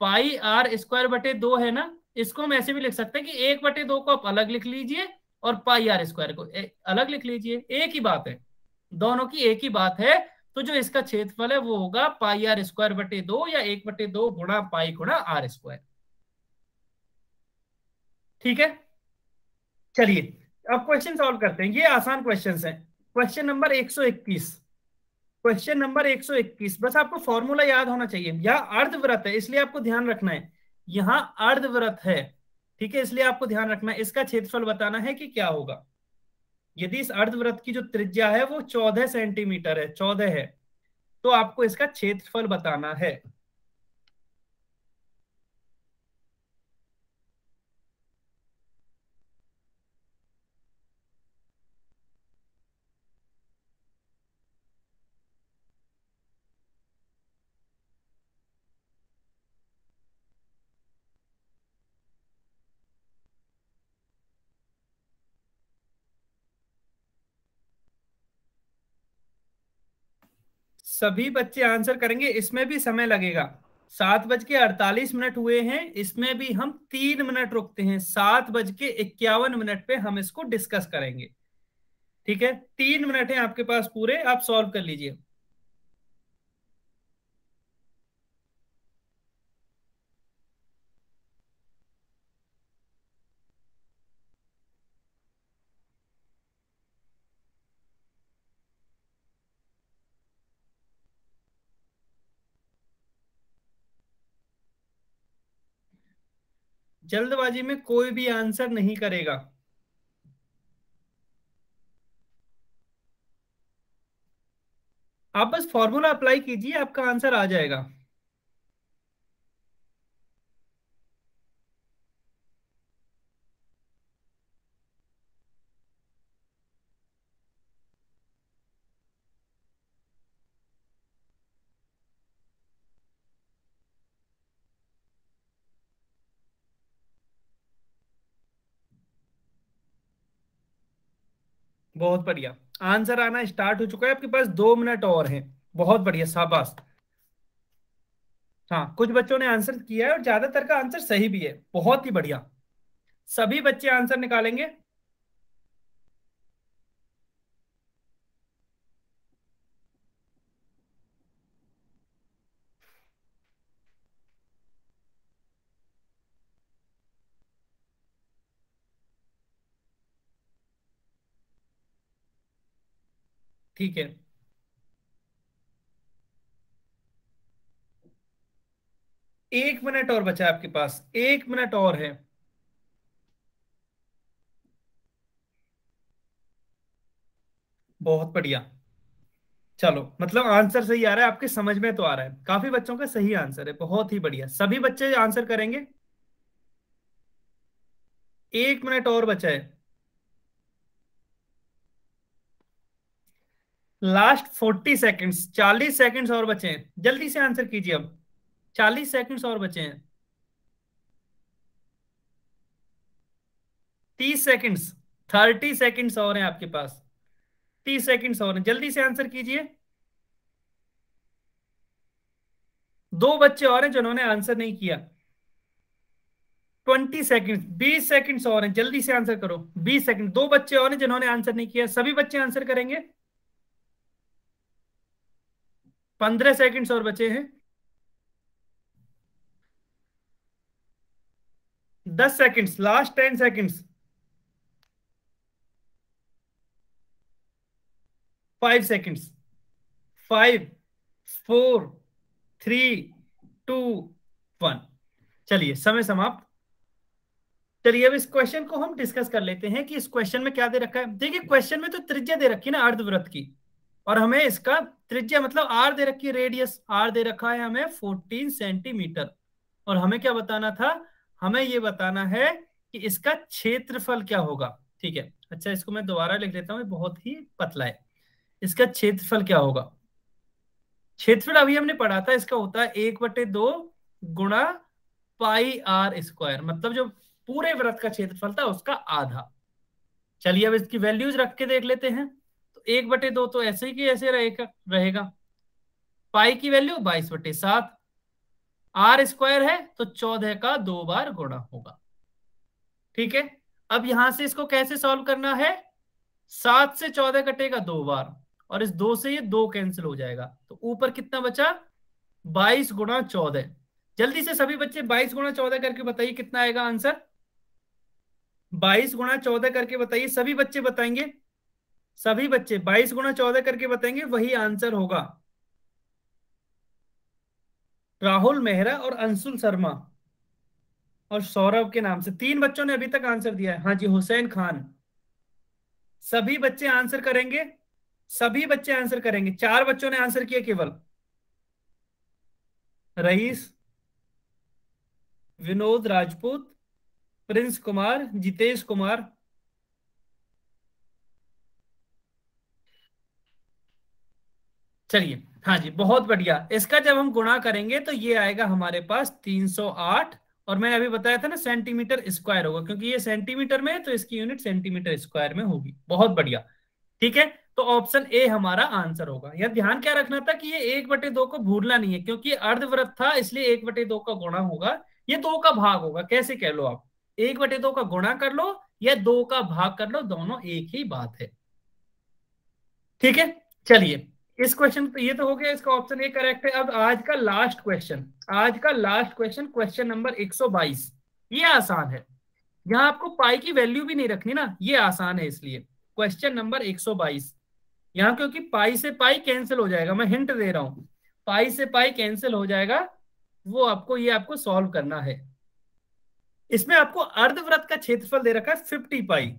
पाई आर स्क्वायर बटे दो है ना इसको हम ऐसे भी लिख सकते हैं कि एक बटे दो को आप अलग लिख लीजिए और पाई आर स्क्वायर को अलग लिख लीजिए एक ही बात है दोनों की एक ही बात है तो जो इसका क्षेत्रफल है वो होगा पाई आर स्क्वायर बटे दो या एक बटे दो गुणा पाई गुणा आर स्क्वायर ठीक है चलिए अब क्वेश्चन सॉल्व करते हैं ये आसान क्वेश्चन है क्वेश्चन नंबर इक्कीस क्वेश्चन नंबर 121 बस आपको फॉर्मूला याद होना चाहिए या अर्धव्रत है इसलिए आपको ध्यान रखना है यहां अर्धव्रत है ठीक है इसलिए आपको ध्यान रखना है इसका क्षेत्रफल बताना है कि क्या होगा यदि इस अर्धव्रत की जो त्रिज्या है वो चौदह सेंटीमीटर है चौदह है तो आपको इसका क्षेत्रफल बताना है सभी बच्चे आंसर करेंगे इसमें भी समय लगेगा सात बज के अड़तालीस मिनट हुए हैं इसमें भी हम तीन मिनट रुकते हैं सात बज के इक्यावन मिनट पे हम इसको डिस्कस करेंगे ठीक है तीन मिनट है आपके पास पूरे आप सॉल्व कर लीजिए जल्दबाजी में कोई भी आंसर नहीं करेगा आप बस फॉर्मूला अप्लाई कीजिए आपका आंसर आ जाएगा बहुत बढ़िया आंसर आना स्टार्ट हो चुका है आपके पास दो मिनट और हैं बहुत बढ़िया शाबाश हाँ कुछ बच्चों ने आंसर किया है और ज्यादातर का आंसर सही भी है बहुत ही बढ़िया सभी बच्चे आंसर निकालेंगे ठीक है एक मिनट और बचा आपके पास एक मिनट और है बहुत बढ़िया चलो मतलब आंसर सही आ रहा है आपके समझ में तो आ रहा है काफी बच्चों का सही आंसर है बहुत ही बढ़िया सभी बच्चे आंसर करेंगे एक मिनट और बचा है लास्ट फोर्टी सेकेंड्स चालीस सेकेंड्स और बचे हैं जल्दी से आंसर कीजिए अब चालीस सेकेंड्स और बचे हैं तीस सेकेंड्स थर्टी सेकेंड्स और हैं आपके पास तीस सेकेंड्स और हैं जल्दी से आंसर कीजिए दो बच्चे और हैं जिन्होंने आंसर नहीं किया ट्वेंटी सेकेंड्स बीस सेकेंड्स और हैं जल्दी से आंसर करो बीस सेकेंड दो बच्चे और हैं जिन्होंने आंसर नहीं किया सभी बच्चे आंसर करेंगे पंद्रह सेकंड्स और बचे हैं दस seconds last ten seconds five seconds five four three two one चलिए समय समाप्त चलिए अब इस क्वेश्चन को हम डिस्कस कर लेते हैं कि इस क्वेश्चन में क्या दे रखा है देखिए क्वेश्चन में तो त्रिज्या दे रखी है ना अर्धवृत्त की और हमें इसका त्रिज्या मतलब आर दे रखी रेडियस आर दे रखा है हमें फोर्टीन सेंटीमीटर और हमें क्या बताना था हमें ये बताना है कि इसका क्षेत्रफल क्या होगा ठीक है अच्छा इसको मैं दोबारा लिख लेता हूँ बहुत ही पतला है इसका क्षेत्रफल क्या होगा क्षेत्रफल अभी हमने पढ़ा था इसका होता है एक बटे दो गुणा पाई आर स्क्वायर मतलब जो पूरे व्रत का क्षेत्रफल था उसका आधा चलिए अब इसकी वैल्यूज रख के देख लेते हैं एक बटे दो तो ऐसे ही ऐसे रहेगा रहेगा पाई की वैल्यू बाईस बटे सात आर स्क्वायर है तो चौदह का दो बार गुणा होगा ठीक है अब यहां से इसको कैसे सॉल्व करना है सात से चौदह कटेगा दो बार और इस दो से ये दो कैंसिल हो जाएगा तो ऊपर कितना बचा बाईस गुणा चौदह जल्दी से सभी बच्चे बाईस गुणा चौदह करके बताइए कितना आएगा आंसर बाईस गुणा चौदह करके बताइए सभी बच्चे बताएंगे सभी बच्चे बाईस गुना चौदह करके बताएंगे वही आंसर होगा राहुल मेहरा और अंशुल शर्मा और सौरभ के नाम से तीन बच्चों ने अभी तक आंसर दिया है हाँ जी हुसैन खान सभी बच्चे आंसर करेंगे सभी बच्चे आंसर करेंगे चार बच्चों ने आंसर किया केवल रईस विनोद राजपूत प्रिंस कुमार जितेश कुमार चलिए हाँ जी बहुत बढ़िया इसका जब हम गुणा करेंगे तो ये आएगा हमारे पास 308 और मैंने अभी बताया था ना सेंटीमीटर स्क्वायर होगा क्योंकि ये सेंटीमीटर में है तो इसकी यूनिट सेंटीमीटर स्क्वायर में होगी बहुत बढ़िया ठीक है तो ऑप्शन ए हमारा आंसर होगा यह ध्यान क्या रखना था कि ये एक बटे दो को भूलना नहीं है क्योंकि अर्धव्रत था इसलिए एक बटे दो का गुणा होगा ये दो का भाग होगा कैसे कह लो आप एक बटे दो का गुणा कर लो या दो का भाग कर लो दोनों एक ही बात है ठीक है चलिए इस क्वेश्चन तो ये तो हो गया इसका ऑप्शन ए करेक्ट है अब आज का लास्ट क्वेश्चन आज का लास्ट क्वेश्चन क्वेश्चन नंबर 122 ये आसान है यहाँ आपको पाई की वैल्यू भी नहीं रखनी ना ये आसान है इसलिए क्वेश्चन नंबर 122 यहाँ क्योंकि पाई से पाई कैंसिल हो जाएगा मैं हिंट दे रहा हूं पाई से पाई कैंसिल हो जाएगा वो आपको ये आपको सॉल्व करना है इसमें आपको अर्धव्रत का क्षेत्रफल दे रखा है फिफ्टी पाई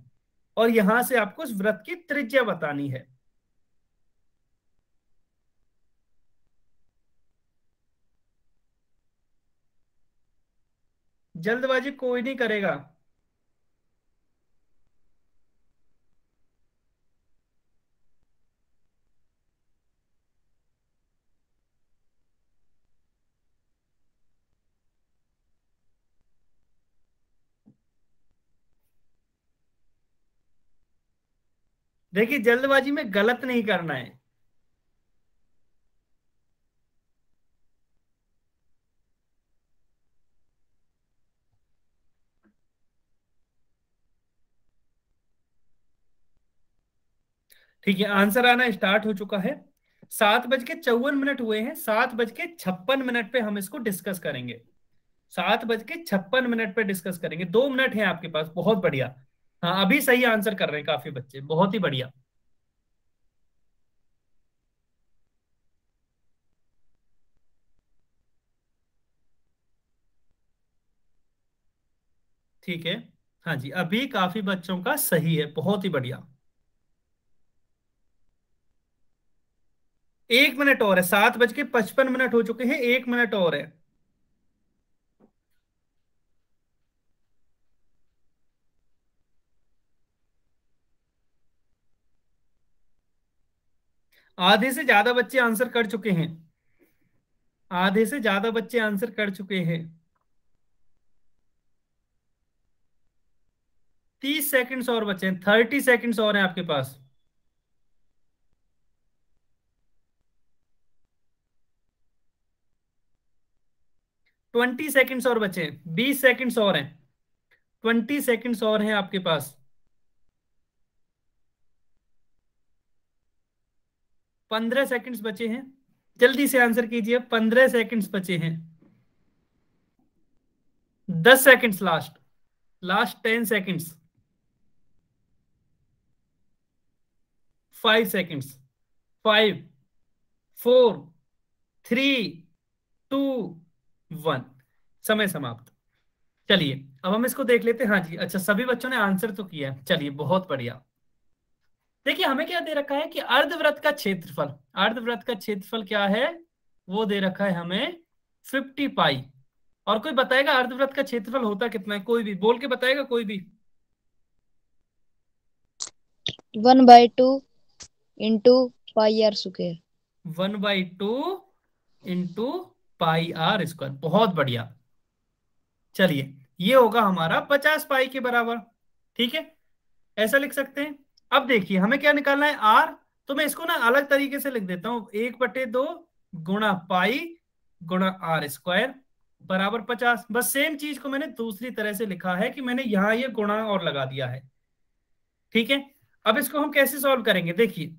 और यहां से आपको व्रत की त्रिज्या बतानी है जल्दबाजी कोई नहीं करेगा देखिए जल्दबाजी में गलत नहीं करना है ठीक है आंसर आना स्टार्ट हो चुका है सात बज के चौवन मिनट हुए हैं सात बज के छप्पन मिनट पे हम इसको डिस्कस करेंगे सात बज के छप्पन मिनट पे डिस्कस करेंगे दो मिनट है आपके पास बहुत बढ़िया हाँ अभी सही आंसर कर रहे हैं काफी बच्चे बहुत ही बढ़िया ठीक है हाँ जी अभी काफी बच्चों का सही है बहुत ही बढ़िया एक मिनट और है सात बज के पचपन मिनट हो चुके हैं एक मिनट और है आधे से ज्यादा बच्चे आंसर कर चुके हैं आधे से ज्यादा बच्चे आंसर कर चुके हैं तीस सेकंड्स और बचे हैं थर्टी सेकंड्स और हैं आपके पास ट्वेंटी सेकेंड्स और बचे हैं बीस सेकेंड्स और हैं ट्वेंटी सेकेंड्स और हैं आपके पास पंद्रह सेकेंड्स बचे हैं जल्दी से आंसर कीजिए पंद्रह सेकेंड्स बचे हैं दस seconds last last ten seconds five seconds five four three two one समय समाप्त चलिए अब हम इसको देख लेते हैं हाँ जी अच्छा सभी बच्चों ने आंसर तो किया है चलिए बहुत बढ़िया देखिए हमें क्या दे रखा है कि अर्धव्रत का क्षेत्रफल अर्धव्रत का क्षेत्रफल क्या है वो दे रखा है हमें फिफ्टी पाई और कोई बताएगा अर्धव्रत का क्षेत्रफल होता कितना है कोई भी बोल के बताएगा कोई भी one by two into pi r square one by two into pi are square बहुत बढ़िया चलिए ये होगा हमारा पचास पाई के बराबर ठीक है ऐसा लिख सकते हैं अब देखिए हमें क्या निकालना है आर तो मैं इसको ना अलग तरीके से लिख देता हूं एक बटे दो गुणा पाई गुणा आर स्क्वायर बराबर पचास बस सेम चीज को मैंने दूसरी तरह से लिखा है कि मैंने यहां ये गुणा और लगा दिया है ठीक है अब इसको हम कैसे सॉल्व करेंगे देखिए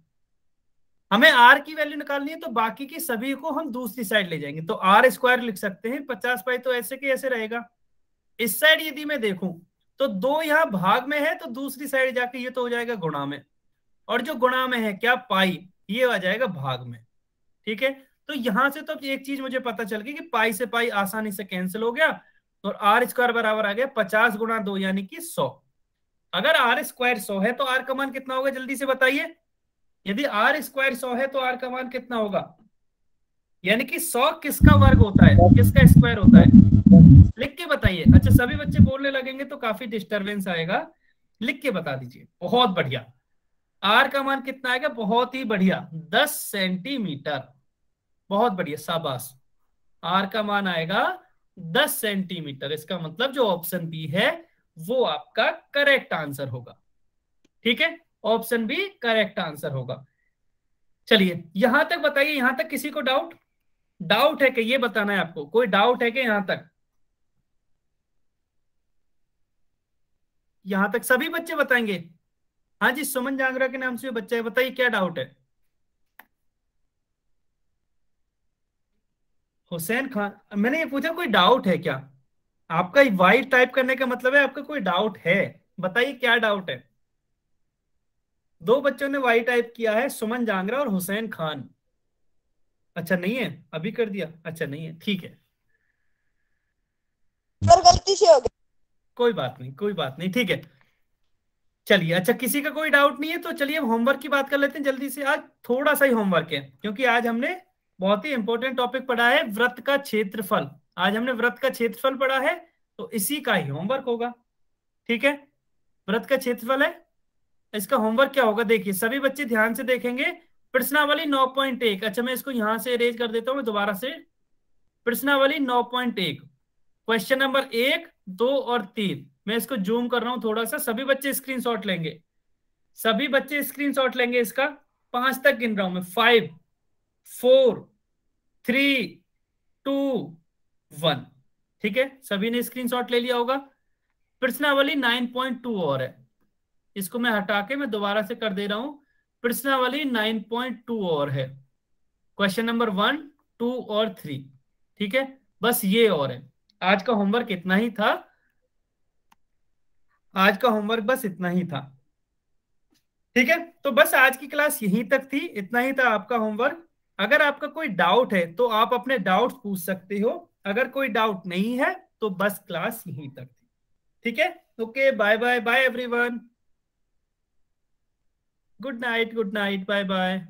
हमें आर की वैल्यू निकालनी है तो बाकी की सभी को हम दूसरी साइड ले जाएंगे तो आर स्क्वायर लिख सकते हैं पचास पाई तो ऐसे के ऐसे रहेगा इस साइड यदि मैं देखूं तो दो यहाँ भाग में है तो दूसरी साइड जाके ये तो हो जाएगा गुणा में और जो गुणा में है क्या पाई ये आ जाएगा भाग में ठीक है तो यहां से तो एक चीज मुझे पता चल गई कि पाई से पाई आसानी से कैंसिल हो गया और आर स्क्वायर बराबर आ गया पचास गुणा दो यानी कि सौ अगर आर स्क्वायर सौ है तो आर का मान कितना होगा जल्दी से बताइए यदि आर स्क्वायर सौ है तो आर का मान कितना होगा यानी कि सौ किसका वर्ग होता है किसका स्क्वायर होता है लिख के बताइए अच्छा सभी बच्चे बोलने लगेंगे तो काफी डिस्टर्बेंस आएगा लिख के बता दीजिए बहुत बढ़िया आर का मान कितना आएगा बहुत ही बढ़िया दस सेंटीमीटर बहुत बढ़िया शाबाश आर का मान आएगा दस सेंटीमीटर इसका मतलब जो ऑप्शन बी है वो आपका करेक्ट आंसर होगा ठीक है ऑप्शन बी करेक्ट आंसर होगा चलिए यहां तक बताइए यहां तक किसी को डाउट डाउट है कि ये बताना है आपको कोई डाउट है कि यहां तक यहां तक सभी बच्चे बताएंगे हाँ जी सुमन जांगरा के नाम से बच्चा है बताइए क्या डाउट है हुसैन खान मैंने ये पूछा कोई डाउट है क्या आपका वाइट टाइप करने का मतलब है आपका कोई डाउट है बताइए क्या डाउट है दो बच्चों ने वाई टाइप किया है सुमन जांगरा और हुसैन खान अच्छा नहीं है अभी कर दिया अच्छा नहीं है ठीक है गलती से हो गया कोई बात नहीं कोई बात नहीं ठीक है चलिए अच्छा किसी का कोई डाउट नहीं है तो चलिए होमवर्क की बात कर लेते हैं जल्दी से आज थोड़ा सा ही होमवर्क है क्योंकि आज हमने बहुत ही इंपॉर्टेंट टॉपिक पढ़ा है व्रत का क्षेत्रफल आज हमने व्रत का क्षेत्रफल पढ़ा है तो इसी का ही होमवर्क होगा ठीक है व्रत का क्षेत्रफल है इसका होमवर्क क्या होगा देखिए सभी बच्चे ध्यान से देखेंगे प्रश्नावली नौ पॉइंट एक अच्छा मैं इसको यहां से अरेज कर देता हूं दोबारा से प्रश्नावली नौ पॉइंट एक क्वेश्चन नंबर एक दो और तीन मैं इसको जूम कर रहा हूं थोड़ा सा सभी बच्चे स्क्रीन लेंगे सभी बच्चे स्क्रीन लेंगे इसका पांच तक गिन रहा हूं मैं five four three two one ठीक है सभी ने स्क्रीनशॉट ले लिया होगा प्रश्नावली नाइन पॉइंट टू और है इसको मैं हटा के मैं दोबारा से कर दे रहा हूं प्रश्नावली नाइन पॉइंट टू और है क्वेश्चन नंबर वन टू और थ्री ठीक है बस ये और है आज का होमवर्क इतना ही था आज का होमवर्क बस इतना ही था ठीक है तो बस आज की क्लास यहीं तक थी इतना ही था आपका होमवर्क अगर आपका कोई डाउट है तो आप अपने डाउट पूछ सकते हो अगर कोई डाउट नहीं है तो बस क्लास यहीं तक थी ठीक है okay bye bye bye everyone Good night. Good night. Bye bye.